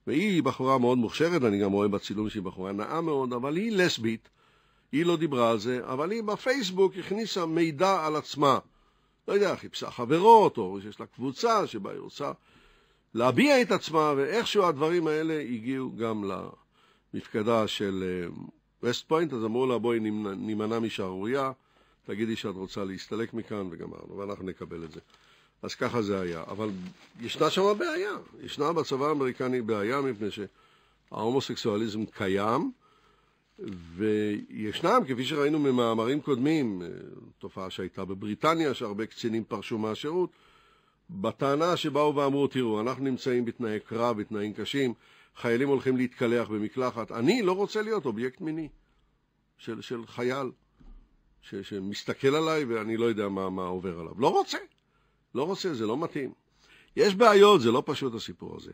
והיא בחורה מאוד מוכשרת, אני גם רואה בצילום שהיא בחורה נאה מאוד, אבל היא לסבית, היא לא דיברה על זה, אבל היא בפייסבוק הכניסה מידע על עצמה. לא יודע, חיפשה חברות, או שיש לה קבוצה שבה היא רוצה להביע את עצמה, ואיכשהו הדברים האלה הגיעו גם למפקדה של וסט אה, פוינט, אז אמרו לה, בואי נימנע משערורייה. תגידי שאת רוצה להסתלק מכאן וגמרנו, ואנחנו נקבל את זה. אז ככה זה היה. אבל ישנה שם בעיה. ישנה בצבא האמריקני בעיה מפני שההומוסקסואליזם קיים, וישנם, כפי שראינו ממאמרים קודמים, תופעה שהייתה בבריטניה, שהרבה קצינים פרשו מהשירות, בטענה שבאו ואמרו, תראו, אנחנו נמצאים בתנאי קרב, בתנאים קשים, חיילים הולכים להתקלח במקלחת, אני לא רוצה להיות אובייקט מיני של, של חייל. ש, שמסתכל עליי ואני לא יודע מה, מה עובר עליו. לא רוצה, לא רוצה, זה לא מתאים. יש בעיות, זה לא פשוט הסיפור הזה.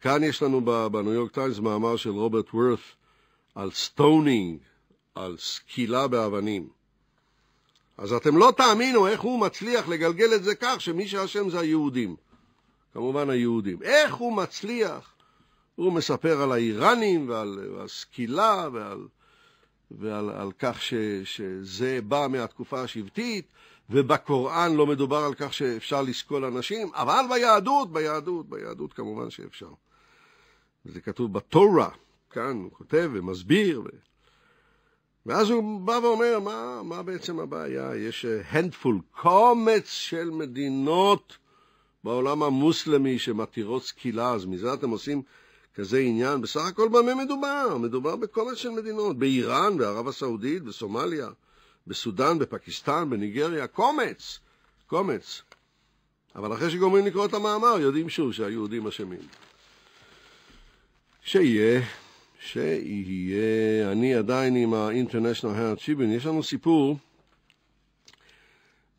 כאן יש לנו בניו יורק טיימס מאמר של רוברט וורת על סטונינג, על סקילה באבנים. אז אתם לא תאמינו איך הוא מצליח לגלגל את זה כך שמי שאשם זה היהודים. כמובן היהודים. איך הוא מצליח? הוא מספר על האיראנים ועל הסקילה ועל ועל על כך ש, שזה בא מהתקופה השבטית, ובקוראן לא מדובר על כך שאפשר לסקול אנשים, אבל ביהדות, ביהדות, ביהדות כמובן שאפשר. זה כתוב בתורה, כאן הוא כותב ומסביר. ו... ואז הוא בא ואומר, מה, מה בעצם הבעיה? יש הנדפול, אה, קומץ של מדינות בעולם המוסלמי שמתירות סקילה, אז מזה אתם עושים כזה עניין? בסך הכל במה מדובר? מדובר בכל של מדינות, באיראן, בערב הסעודית, בסומליה, בסודאן, בפקיסטן, בניגריה, קומץ, קומץ. אבל אחרי שגומרים לקרוא את המאמר, יודעים שוב שהיהודים אשמים. שיהיה, שיהיה, אני עדיין עם ה-International Heart Shibin, יש לנו סיפור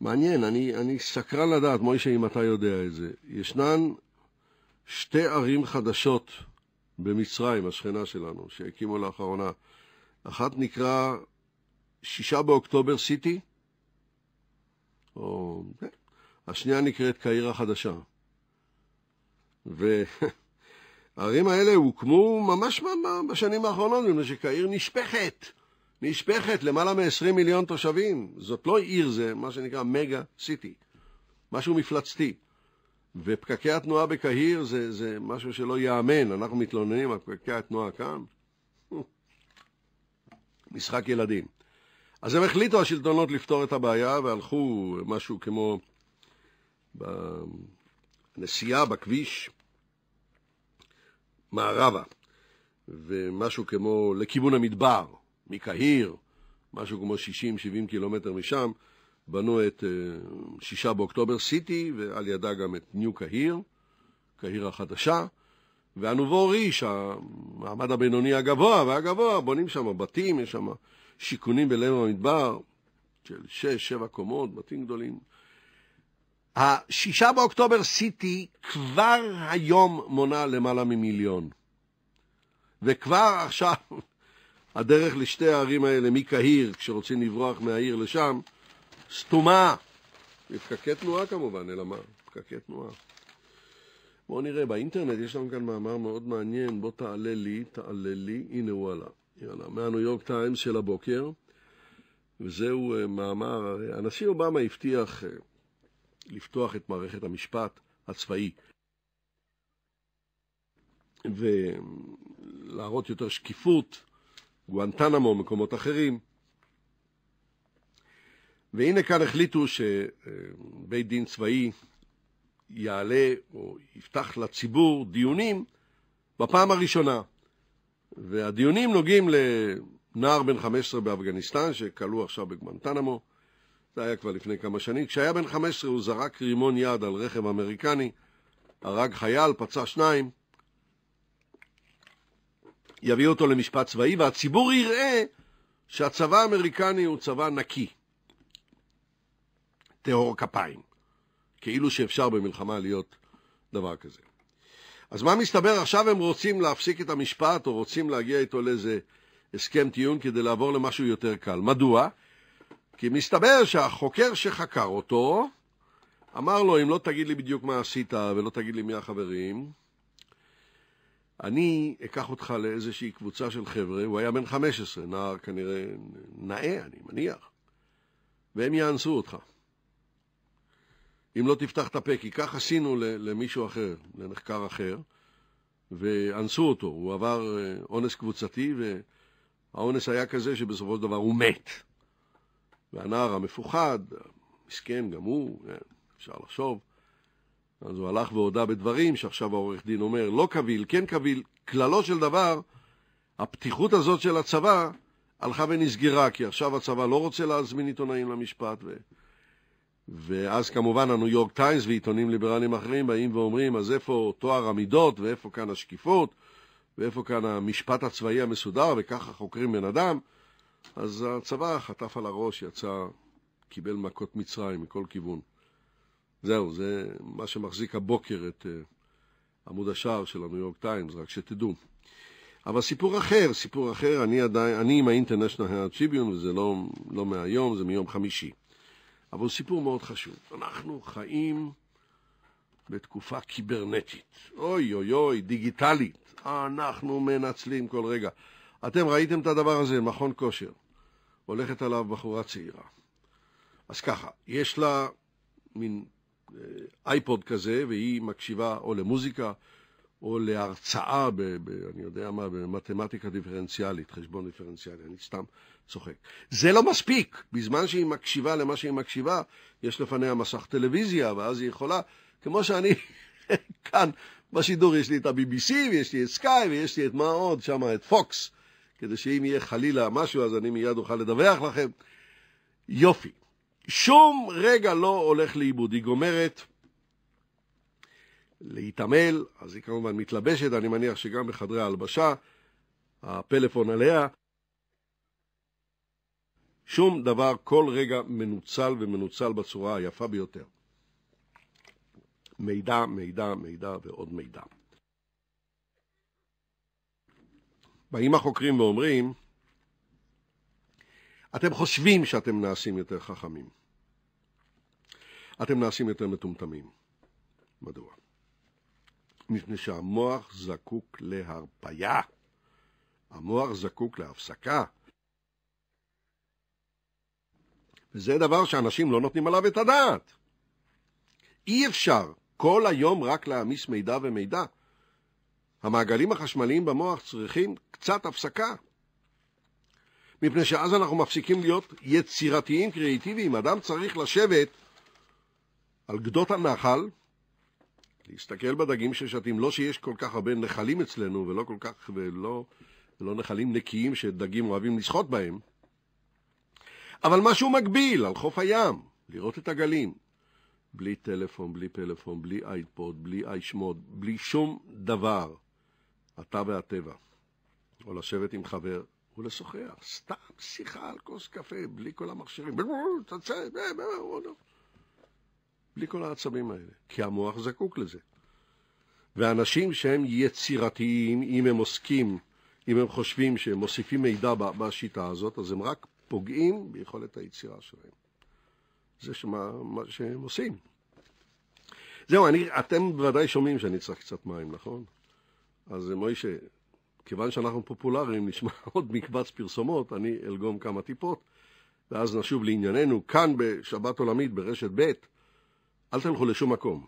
מעניין, אני, אני סקרן לדעת, מוישה, אם אתה יודע את זה. ישנן שתי ערים חדשות במצרים, השכנה שלנו, שהקימו לאחרונה. אחת נקרא שישה באוקטובר סיטי, או... כן. השנייה נקראת קהיר החדשה. והערים האלה הוקמו ממש בשנים האחרונות, מפני שקהיר נשפכת, נשפכת, למעלה מ-20 מיליון תושבים. זאת לא עיר, זה מה שנקרא מגה סיטי, משהו מפלצתי. ופקקי התנועה בקהיר זה, זה משהו שלא ייאמן, אנחנו מתלוננים על פקקי התנועה כאן. משחק ילדים. אז הם החליטו השלטונות לפתור את הבעיה והלכו משהו כמו בנסיעה בכביש מערבה, ומשהו כמו לכיוון המדבר, מקהיר, משהו כמו 60-70 קילומטר משם. בנו את אה, שישה באוקטובר סיטי, ועל ידה גם את ניו קהיר, קהיר החדשה, והנובור והנובוריש, המעמד הבינוני הגבוה והגבוה, בונים שם בתים, יש שם שיכונים בלב המדבר של שש, שבע קומות, בתים גדולים. השישה באוקטובר סיטי כבר היום מונה למעלה ממיליון. וכבר עכשיו הדרך לשתי הערים האלה, מקהיר, כשרוצים לברוח מהעיר לשם, סתומה. מפקקי תנועה כמובן, אלא מה? מפקקי תנועה. בואו נראה, באינטרנט יש לנו כאן מאמר מאוד מעניין, בוא תעלה לי, תעלה לי, הנה הוא עלה. יאללה, מהניו יורק טיימס של הבוקר, וזהו אה, מאמר, אה, הנשיא אובמה הבטיח אה, לפתוח את מערכת המשפט הצבאי ולהראות יותר שקיפות, גואנטנמו, מקומות אחרים. והנה כאן החליטו שבית דין צבאי יעלה או יפתח לציבור דיונים בפעם הראשונה. והדיונים נוגעים לנער בן 15 באפגניסטן, שכלוא עכשיו בגואנטנמו, זה היה כבר לפני כמה שנים. כשהיה בן 15 הוא זרק רימון יד על רכב אמריקני, הרג חייל, פצע שניים, יביא אותו למשפט צבאי, והציבור יראה שהצבא האמריקני הוא צבא נקי. טהור כפיים. כאילו שאפשר במלחמה להיות דבר כזה. אז מה מסתבר? עכשיו הם רוצים להפסיק את המשפט, או רוצים להגיע איתו לאיזה הסכם טיעון כדי לעבור למשהו יותר קל. מדוע? כי מסתבר שהחוקר שחקר אותו, אמר לו, אם לא תגיד לי בדיוק מה עשית ולא תגיד לי מי החברים, אני אקח אותך לאיזושהי קבוצה של חבר'ה, הוא היה בן 15, נער כנראה נאה, אני מניח, והם יאנסו אותך. אם לא תפתח את הפה, כי כך עשינו למישהו אחר, לנחקר אחר, ואנסו אותו, הוא עבר אה, אונס קבוצתי, והאונס היה כזה שבסופו של דבר הוא מת. והנער המפוחד, מסכן גם הוא, אה, אפשר לחשוב, אז הוא הלך והודה בדברים שעכשיו העורך דין אומר, לא קביל, כן קביל, כללו של דבר, הפתיחות הזאת של הצבא הלכה ונסגרה, כי עכשיו הצבא לא רוצה להזמין עיתונאים למשפט. ו... ואז כמובן הניו יורק טיימס ועיתונים ליברליים אחרים באים ואומרים, אז איפה טוהר המידות ואיפה כאן השקיפות ואיפה כאן המשפט הצבאי המסודר וככה חוקרים בן אדם? אז הצבא חטף על הראש, יצא, קיבל מכות מצרים מכל כיוון. זהו, זה מה שמחזיק הבוקר את uh, עמוד השער של הניו יורק טיימס, רק שתדעו. אבל סיפור אחר, סיפור אחר, אני עדיין, אני עם ה הארד שיביון, וזה לא, לא מהיום, זה מיום חמישי. אבל הוא סיפור מאוד חשוב. אנחנו חיים בתקופה קיברנטית, אוי אוי אוי, דיגיטלית. אנחנו מנצלים כל רגע. אתם ראיתם את הדבר הזה, מכון כושר. הולכת עליו בחורה צעירה. אז ככה, יש לה מין אייפוד אה, כזה, והיא מקשיבה או למוזיקה או להרצאה, ב, ב, אני יודע מה, במתמטיקה דיפרנציאלית, חשבון דיפרנציאלי, אני סתם צוחק. זה לא מספיק. בזמן שהיא מקשיבה למה שהיא מקשיבה, יש לפניה מסך טלוויזיה, ואז היא יכולה, כמו שאני כאן בשידור, יש לי את ה-BBC, ויש לי את סקאי, ויש לי את מה עוד, שם את פוקס, כדי שאם יהיה חלילה משהו, אז אני מיד אוכל לדווח לכם. יופי. שום רגע לא הולך לאיבוד. היא גומרת. להתעמל, אז היא כמובן מתלבשת, אני מניח שגם בחדרי ההלבשה, הפלאפון עליה. שום דבר, כל רגע מנוצל ומנוצל בצורה היפה ביותר. מידע, מידע, מידע ועוד מידע. באים החוקרים ואומרים, אתם חושבים שאתם נעשים יותר חכמים. אתם נעשים יותר מטומטמים. מדוע? מפני שהמוח זקוק להרפייה. המוח זקוק להפסקה. וזה דבר שאנשים לא נותנים עליו את הדעת. אי אפשר כל היום רק להעמיס מידע ומידע. המעגלים החשמליים במוח צריכים קצת הפסקה. מפני שאז אנחנו מפסיקים להיות יצירתיים, קריאיטיביים. אדם צריך לשבת על גדות הנחל, תסתכל בדגים ששתים, לא שיש כל כך הרבה נחלים אצלנו, ולא כל כך, ולא, ולא נחלים נקיים שדגים אוהבים לשחות בהם, אבל משהו מגביל על חוף הים, לראות את הגלים. בלי טלפון, בלי פלאפון, בלי אייפוד, בלי איישמוד, בלי שום דבר. אתה והטבע. או לשבת עם חבר ולשוחח, סתם שיחה על כוס קפה, בלי כל המכשירים. תצא, בלי כל העצבים האלה, כי המוח זקוק לזה. ואנשים שהם יצירתיים, אם הם עוסקים, אם הם חושבים שהם מוסיפים מידע בשיטה הזאת, אז הם רק פוגעים ביכולת היצירה שלהם. זה שמה, מה שהם עושים. זהו, אני, אתם בוודאי שומעים שאני צריך קצת מים, נכון? אז מוישה, כיוון שאנחנו פופולריים, נשמע עוד מקבץ פרסומות, אני אלגום כמה טיפות, ואז נשוב לענייננו, כאן בשבת עולמית ברשת ב', אל תלכו לשום מקום.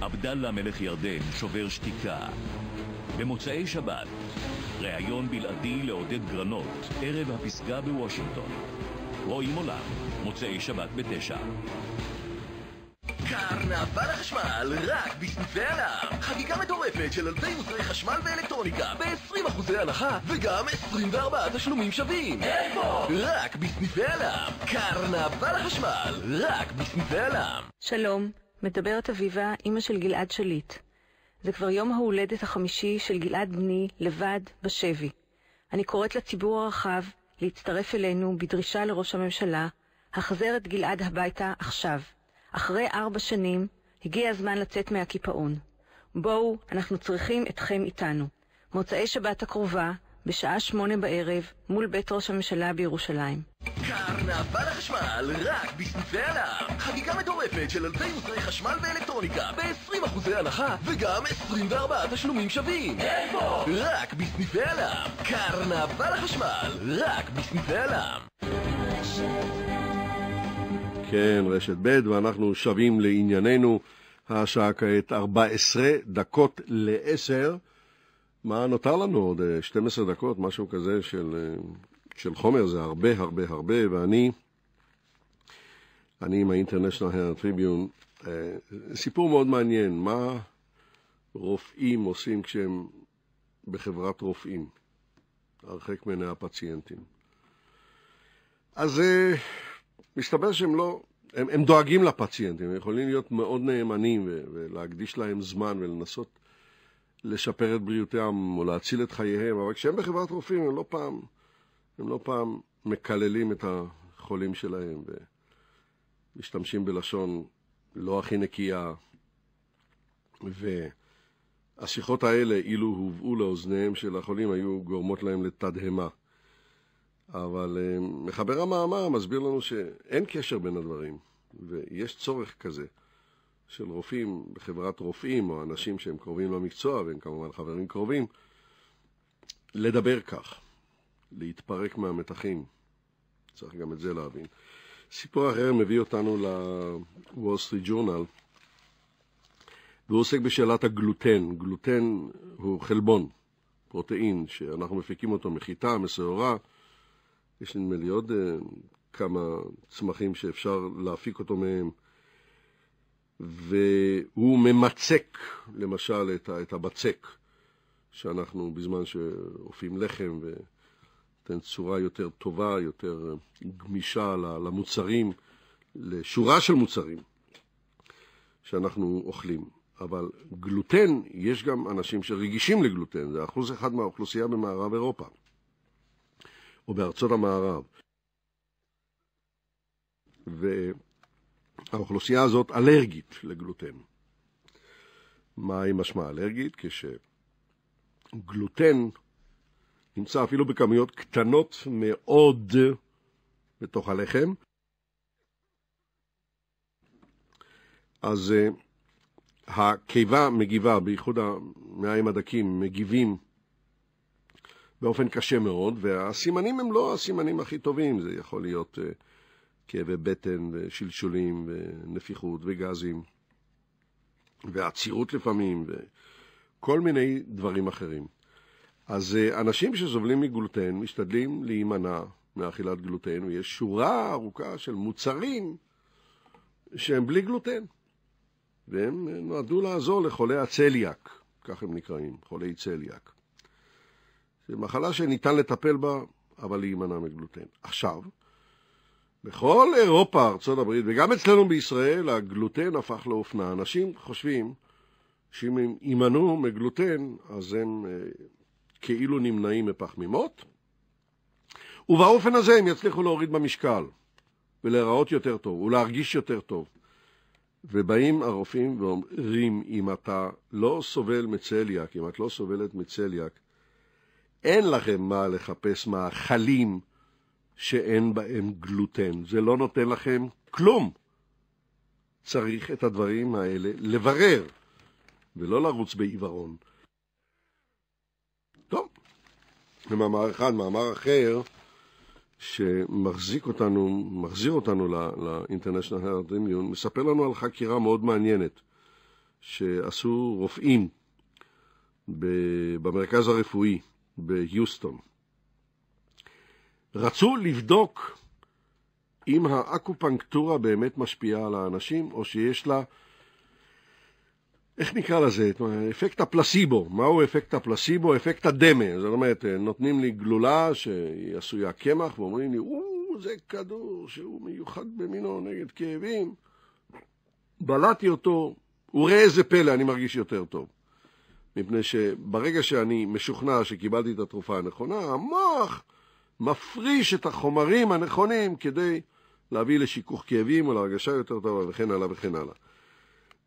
עבדאללה מלך ירדן שובר שתיקה. במוצאי שבת, ראיון בלעדי לעודד גרנות, ערב הפסגה בוושינגטון. רואים עולם, מוצאי שבת בתשע. קרנבל החשמל, רק בסניפי עליו. חגיגה מטורפת של אלפי מוצרי חשמל ואלקטרוניקה ב-20% הנחה וגם 24 תשלומים שווים. איפה? רק בסניפי עליו. קרנבל החשמל, רק בסניפי עליו. שלום, מדברת אביבה, אימא של גלעד שליט. זה כבר יום ההולדת החמישי של גלעד בני, לבד, בשבי. אני קוראת לציבור הרחב להצטרף אלינו בדרישה לראש הממשלה, החזר את גלעד הביתה עכשיו. אחרי ארבע שנים, הגיע הזמן לצאת מהקיפאון. בואו, אנחנו צריכים אתכם איתנו. מוצאי שבת הקרובה, בשעה שמונה בערב, מול בית ראש הממשלה בירושלים. קרנבל החשמל, רק בסניפי הלם. חגיגה מטורפת של אלפי מוצרי חשמל ואלקטרוניקה ב-20% הנחה וגם 24 תשלומים שווים. איפה? רק בסניפי הלם. קרנבל החשמל, רק בסניפי הלם. כן, רשת ב', ואנחנו שבים לענייננו. השעה כעת 14 דקות ל-10. מה נותר לנו עוד? 12 אה, דקות, משהו כזה של, אה, של חומר, זה הרבה הרבה הרבה, ואני, אני עם ה-International Herald Tribune, אה, סיפור מאוד מעניין, מה רופאים עושים כשהם בחברת רופאים, הרחק מעיני הפציינטים. אז מסתבר שהם לא, הם, הם דואגים לפציינטים, הם יכולים להיות מאוד נאמנים ו, ולהקדיש להם זמן ולנסות לשפר את בריאותם או להציל את חייהם, אבל כשהם בחברת רופאים הם לא פעם, הם לא פעם מקללים את החולים שלהם ומשתמשים בלשון לא הכי נקייה. והשיחות האלה, אילו הובאו לאוזניהם של החולים, היו גורמות להם לתדהמה. אבל אה, מחבר המאמר מסביר לנו שאין קשר בין הדברים, ויש צורך כזה של רופאים בחברת רופאים, או אנשים שהם קרובים למקצוע, והם כמובן חברים קרובים, לדבר כך, להתפרק מהמתחים. צריך גם את זה להבין. סיפור אחר מביא אותנו ל-Wall Street Journal, והוא עוסק בשאלת הגלוטן. גלוטן הוא חלבון, פרוטאין, שאנחנו מפיקים אותו מחיטה, משעורה, יש נדמה לי עוד אה, כמה צמחים שאפשר להפיק אותו מהם, והוא ממצק, למשל, את הבצק, שאנחנו, בזמן שאופים לחם ונותן צורה יותר טובה, יותר אה, גמישה למוצרים, לשורה של מוצרים שאנחנו אוכלים. אבל גלוטן, יש גם אנשים שרגישים לגלוטן, זה אחוז אחד מהאוכלוסייה במערב אירופה. או בארצות המערב. והאוכלוסייה הזאת אלרגית לגלוטן. מהי משמע אלרגית? כשגלוטן נמצא אפילו בכמויות קטנות מאוד בתוך הלחם, אז אה, הקיבה מגיבה, בייחוד המעיים הדקים, מגיבים באופן קשה מאוד, והסימנים הם לא הסימנים הכי טובים, זה יכול להיות אה, כאבי בטן ושלשולים ונפיחות וגזים, ועצירות לפעמים, וכל מיני דברים אחרים. אז אה, אנשים שסובלים מגלוטן משתדלים להימנע מאכילת גלוטן, ויש שורה ארוכה של מוצרים שהם בלי גלוטן, והם אה, נועדו לעזור לחולי הצליאק, כך הם נקראים, חולי צליאק. זו מחלה שניתן לטפל בה, אבל להימנע מגלוטן. עכשיו, בכל אירופה, ארה"ב, וגם אצלנו בישראל, הגלוטן הפך לאופנה. אנשים חושבים שאם הם יימנעו מגלוטן, אז הם אה, כאילו נמנעים מפחמימות, ובאופן הזה הם יצליחו להוריד במשקל, ולהיראות יותר טוב, ולהרגיש יותר טוב. ובאים הרופאים ואומרים, אם אתה לא סובל מצליאק, אם את לא סובלת מצליאק, אין לכם מה לחפש מאכלים שאין בהם גלוטן. זה לא נותן לכם כלום. צריך את הדברים האלה לברר, ולא לרוץ בעיוורון. טוב, זה מאמר אחד, מאמר אחר, שמחזיק אותנו, מחזיר אותנו ל-International Heart Immune, מספר לנו על חקירה מאוד מעניינת שעשו רופאים במרכז הרפואי. ביוסטון. רצו לבדוק אם האקופנקטורה באמת משפיעה על האנשים, או שיש לה, איך נקרא לזה, אפקט הפלסיבו. מהו אפקט הפלסיבו? אפקט הדמה. זאת אומרת, נותנים לי גלולה שהיא עשויה קמח, ואומרים לי, או, זה כדור שהוא מיוחד במינו נגד כאבים. בלעתי אותו, וראה איזה פלא, אני מרגיש יותר טוב. מפני שברגע שאני משוכנע שקיבלתי את התרופה הנכונה, המוח מפריש את החומרים הנכונים כדי להביא לשיכוך כאבים או להרגשה יותר טובה וכן הלאה וכן הלאה.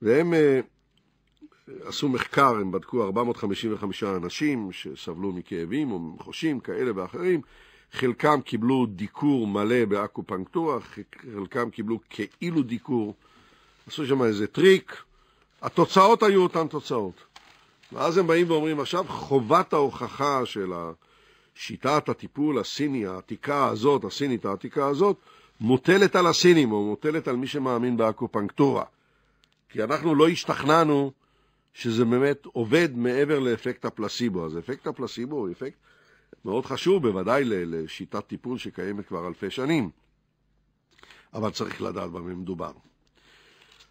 והם uh, עשו מחקר, הם בדקו 455 אנשים שסבלו מכאבים או חושים כאלה ואחרים, חלקם קיבלו דיקור מלא באקופנקטורה, חלקם קיבלו כאילו דיקור, עשו שם איזה טריק, התוצאות היו אותן תוצאות. ואז הם באים ואומרים, עכשיו חובת ההוכחה של שיטת הטיפול הסיני העתיקה הזאת, הסינית העתיקה הזאת, מוטלת על הסינים, או מוטלת על מי שמאמין באקופנקטורה. כי אנחנו לא השתכנענו שזה באמת עובד מעבר לאפקט הפלסיבו. אז אפקט הפלסיבו הוא אפקט מאוד חשוב, בוודאי לשיטת טיפול שקיימת כבר אלפי שנים. אבל צריך לדעת במה מדובר.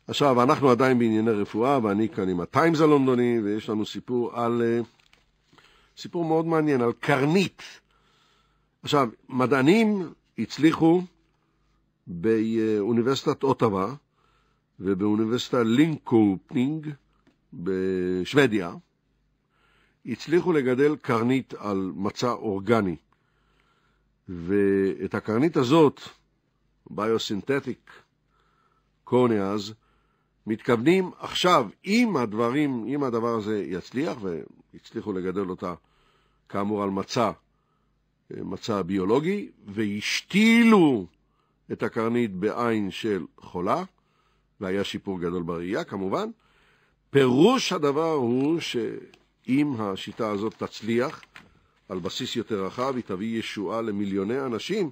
עכשיו, אנחנו עדיין בענייני רפואה, ואני כאן עם הטיימס הלונדוני, ויש לנו סיפור על... אה, סיפור מאוד מעניין, על קרנית. עכשיו, מדענים הצליחו באוניברסיטת אוטווה ובאוניברסיטת לינקופנינג בשוודיה, הצליחו לגדל קרנית על מצע אורגני. ואת הקרנית הזאת, ביוסינתטיק קורניאז, מתכוונים עכשיו, אם הדברים, אם הדבר הזה יצליח, והצליחו לגדל אותה כאמור על מצע, אה, מצע ביולוגי, והשתילו את הקרנית בעין של חולה, והיה שיפור גדול בראייה כמובן, פירוש הדבר הוא שאם השיטה הזאת תצליח, על בסיס יותר רחב, היא תביא ישועה למיליוני אנשים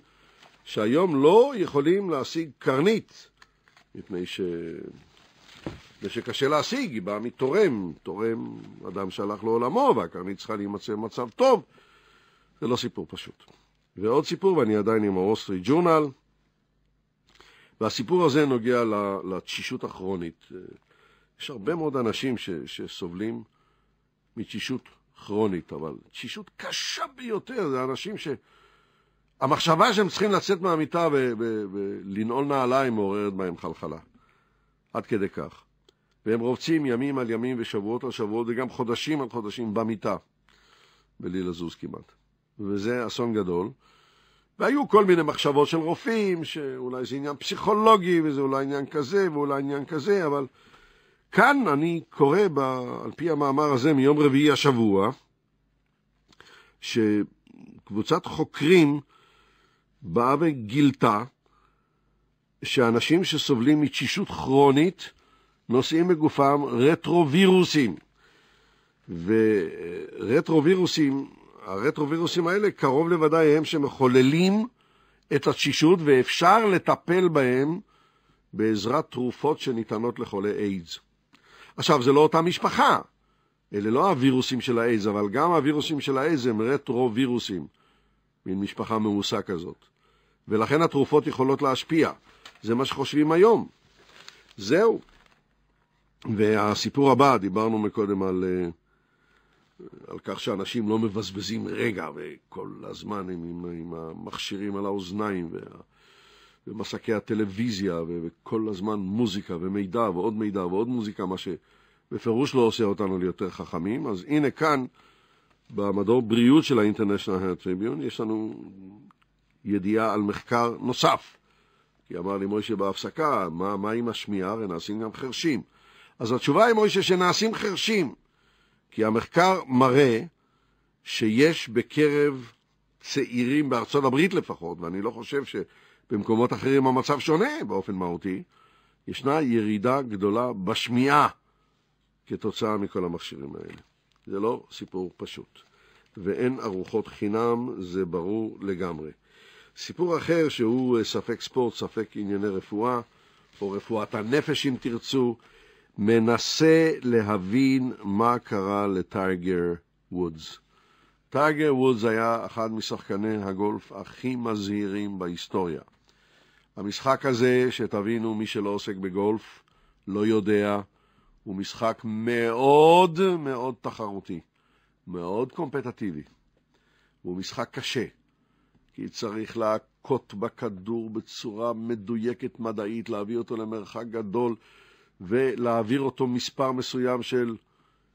שהיום לא יכולים להשיג קרנית, מפני ש... ושקשה להשיג, היא באה מתורם, תורם אדם שהלך לעולמו והקרנית צריכה להימצא במצב טוב, זה לא סיפור פשוט. ועוד סיפור, ואני עדיין עם האוסטרי ג'ורנל, והסיפור הזה נוגע לתשישות הכרונית. יש הרבה מאוד אנשים ש, שסובלים מתשישות כרונית, אבל תשישות קשה ביותר, זה אנשים ש... המחשבה שהם צריכים לצאת מהמיטה ולנעול נעליים מעוררת בהם חלחלה. עד כדי כך. והם רובצים ימים על ימים ושבועות על שבועות וגם חודשים על חודשים במיטה, בלי לזוז כמעט. וזה אסון גדול. והיו כל מיני מחשבות של רופאים, שאולי זה עניין פסיכולוגי, וזה אולי עניין כזה, ואולי עניין כזה, אבל כאן אני קורא, ב, על פי המאמר הזה מיום רביעי השבוע, שקבוצת חוקרים באה וגילתה שאנשים שסובלים מתשישות כרונית, נושאים בגופם רטרווירוסים. ורטרווירוסים, הרטרווירוסים האלה קרוב לוודאי הם שמחוללים את התשישות ואפשר לטפל בהם בעזרת תרופות שניתנות לחולי איידס. עכשיו, זה לא אותה משפחה, אלה לא הווירוסים של האיידס, אבל גם הווירוסים של האיידס הם רטרווירוסים, מין משפחה מעושה כזאת. ולכן התרופות יכולות להשפיע, זה מה שחושבים היום. זהו. והסיפור הבא, דיברנו מקודם על, אה, על כך שאנשים לא מבזבזים רגע, וכל הזמן הם עם, עם המכשירים על האוזניים, וה, ומסקי הטלוויזיה, ו, וכל הזמן מוזיקה ומידע ועוד מידע ועוד מוזיקה, מה שבפירוש לא עושה אותנו ליותר חכמים. אז הנה כאן, במדור בריאות של ה-International Health Tribune, יש לנו ידיעה על מחקר נוסף. כי אמר לי מוישה בהפסקה, מה, מה עם השמיעה? הרי נעשים גם חרשים. אז התשובה היא, מוישה, שנעשים חרשים, כי המחקר מראה שיש בקרב צעירים בארצות הברית לפחות, ואני לא חושב שבמקומות אחרים המצב שונה באופן מהותי, ישנה ירידה גדולה בשמיעה כתוצאה מכל המכשירים האלה. זה לא סיפור פשוט. ואין ארוחות חינם, זה ברור לגמרי. סיפור אחר שהוא אה, ספק ספורט, ספק ענייני רפואה, או רפואת הנפש אם תרצו, מנסה להבין מה קרה לטייגר וודס. טייגר וודס היה אחד משחקני הגולף הכי מזהירים בהיסטוריה. המשחק הזה, שתבינו, מי שלא עוסק בגולף לא יודע, הוא משחק מאוד מאוד תחרותי, מאוד קומפטטיבי. הוא משחק קשה, כי צריך להכות בכדור בצורה מדויקת מדעית, להביא אותו למרחק גדול. ולהעביר אותו מספר מסוים של,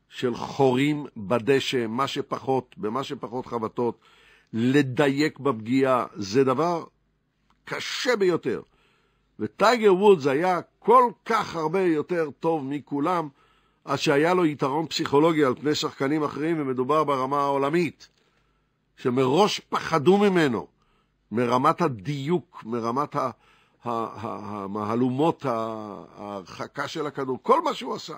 של חורים בדשא, מה שפחות, במה שפחות חבטות, לדייק בפגיעה, זה דבר קשה ביותר. וטייגר וודס היה כל כך הרבה יותר טוב מכולם, עד שהיה לו יתרון פסיכולוגי על פני שחקנים אחרים, ומדובר ברמה העולמית, שמראש פחדו ממנו, מרמת הדיוק, מרמת ה... המהלומות, ההרחקה של הכדור, כל מה שהוא עשה.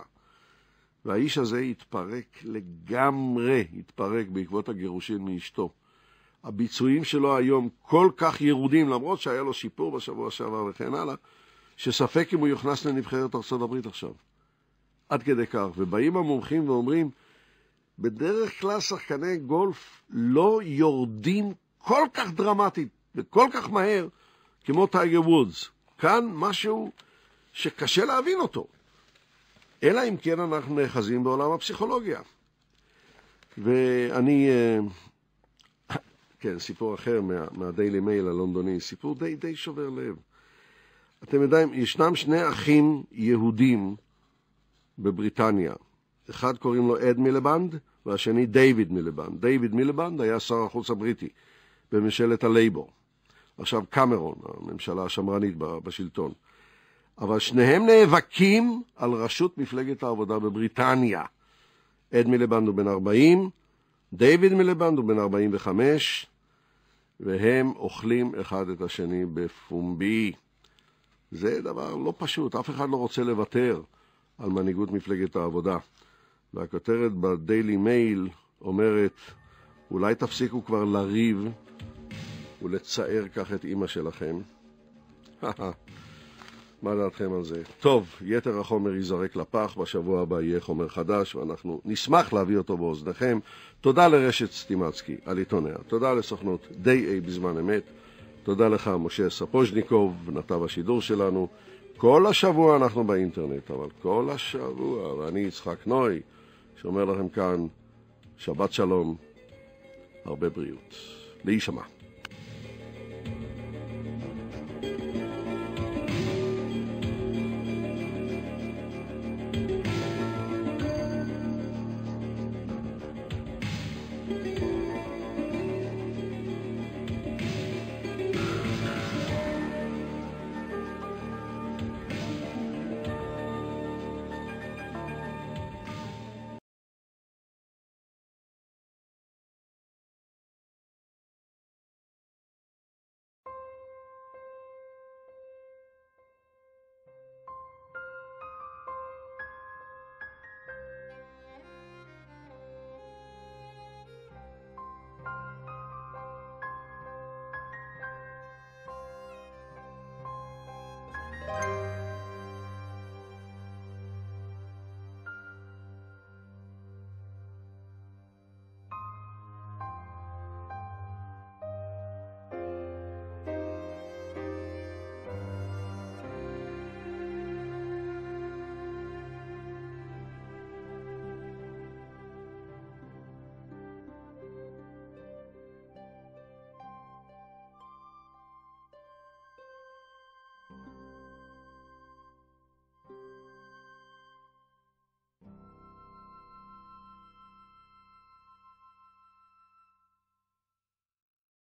והאיש הזה התפרק לגמרי, התפרק בעקבות הגירושין מאשתו. הביצועים שלו היום כל כך ירודים, למרות שהיה לו שיפור בשבוע שעבר וכן הלאה, שספק אם הוא יוכנס לנבחרת ארה"ב עכשיו. עד כדי כך. ובאים המומחים ואומרים, בדרך כלל שחקני גולף לא יורדים כל כך דרמטית וכל כך מהר כמו טייגר וודס. כאן משהו שקשה להבין אותו. אלא אם כן אנחנו נאחזים בעולם הפסיכולוגיה. ואני, אה, כן, סיפור אחר מהדיילי מייל הלונדוני, סיפור די, די שובר לב. אתם יודעים, ישנם שני אחים יהודים בבריטניה. אחד קוראים לו אד מילבנד והשני דיוויד מילבנד. דיוויד מילבנד היה שר החוץ הבריטי בממשלת הלייבור. עכשיו קמרון, הממשלה השמרנית בשלטון. אבל שניהם נאבקים על ראשות מפלגת העבודה בבריטניה. אד מיליבנד הוא בן 40, דיוויד מיליבנד הוא בן 45, והם אוכלים אחד את השני בפומבי. זה דבר לא פשוט, אף אחד לא רוצה לוותר על מנהיגות מפלגת העבודה. והכותרת בדיילי מייל אומרת, אולי תפסיקו כבר לריב ולצער כך את אימא שלכם. מה דעתכם על זה? טוב, יתר החומר ייזרק לפח, בשבוע הבא יהיה חומר חדש, ואנחנו נשמח להביא אותו באוזניכם. תודה לרשת סטימצקי על עיתוניה, תודה לסוכנות די-איי בזמן אמת, תודה לך, משה ספוז'ניקוב, נתב השידור שלנו. כל השבוע אנחנו באינטרנט, אבל כל השבוע, ואני יצחק נוי, שאומר לכם כאן, שבת שלום, הרבה בריאות. להישמע.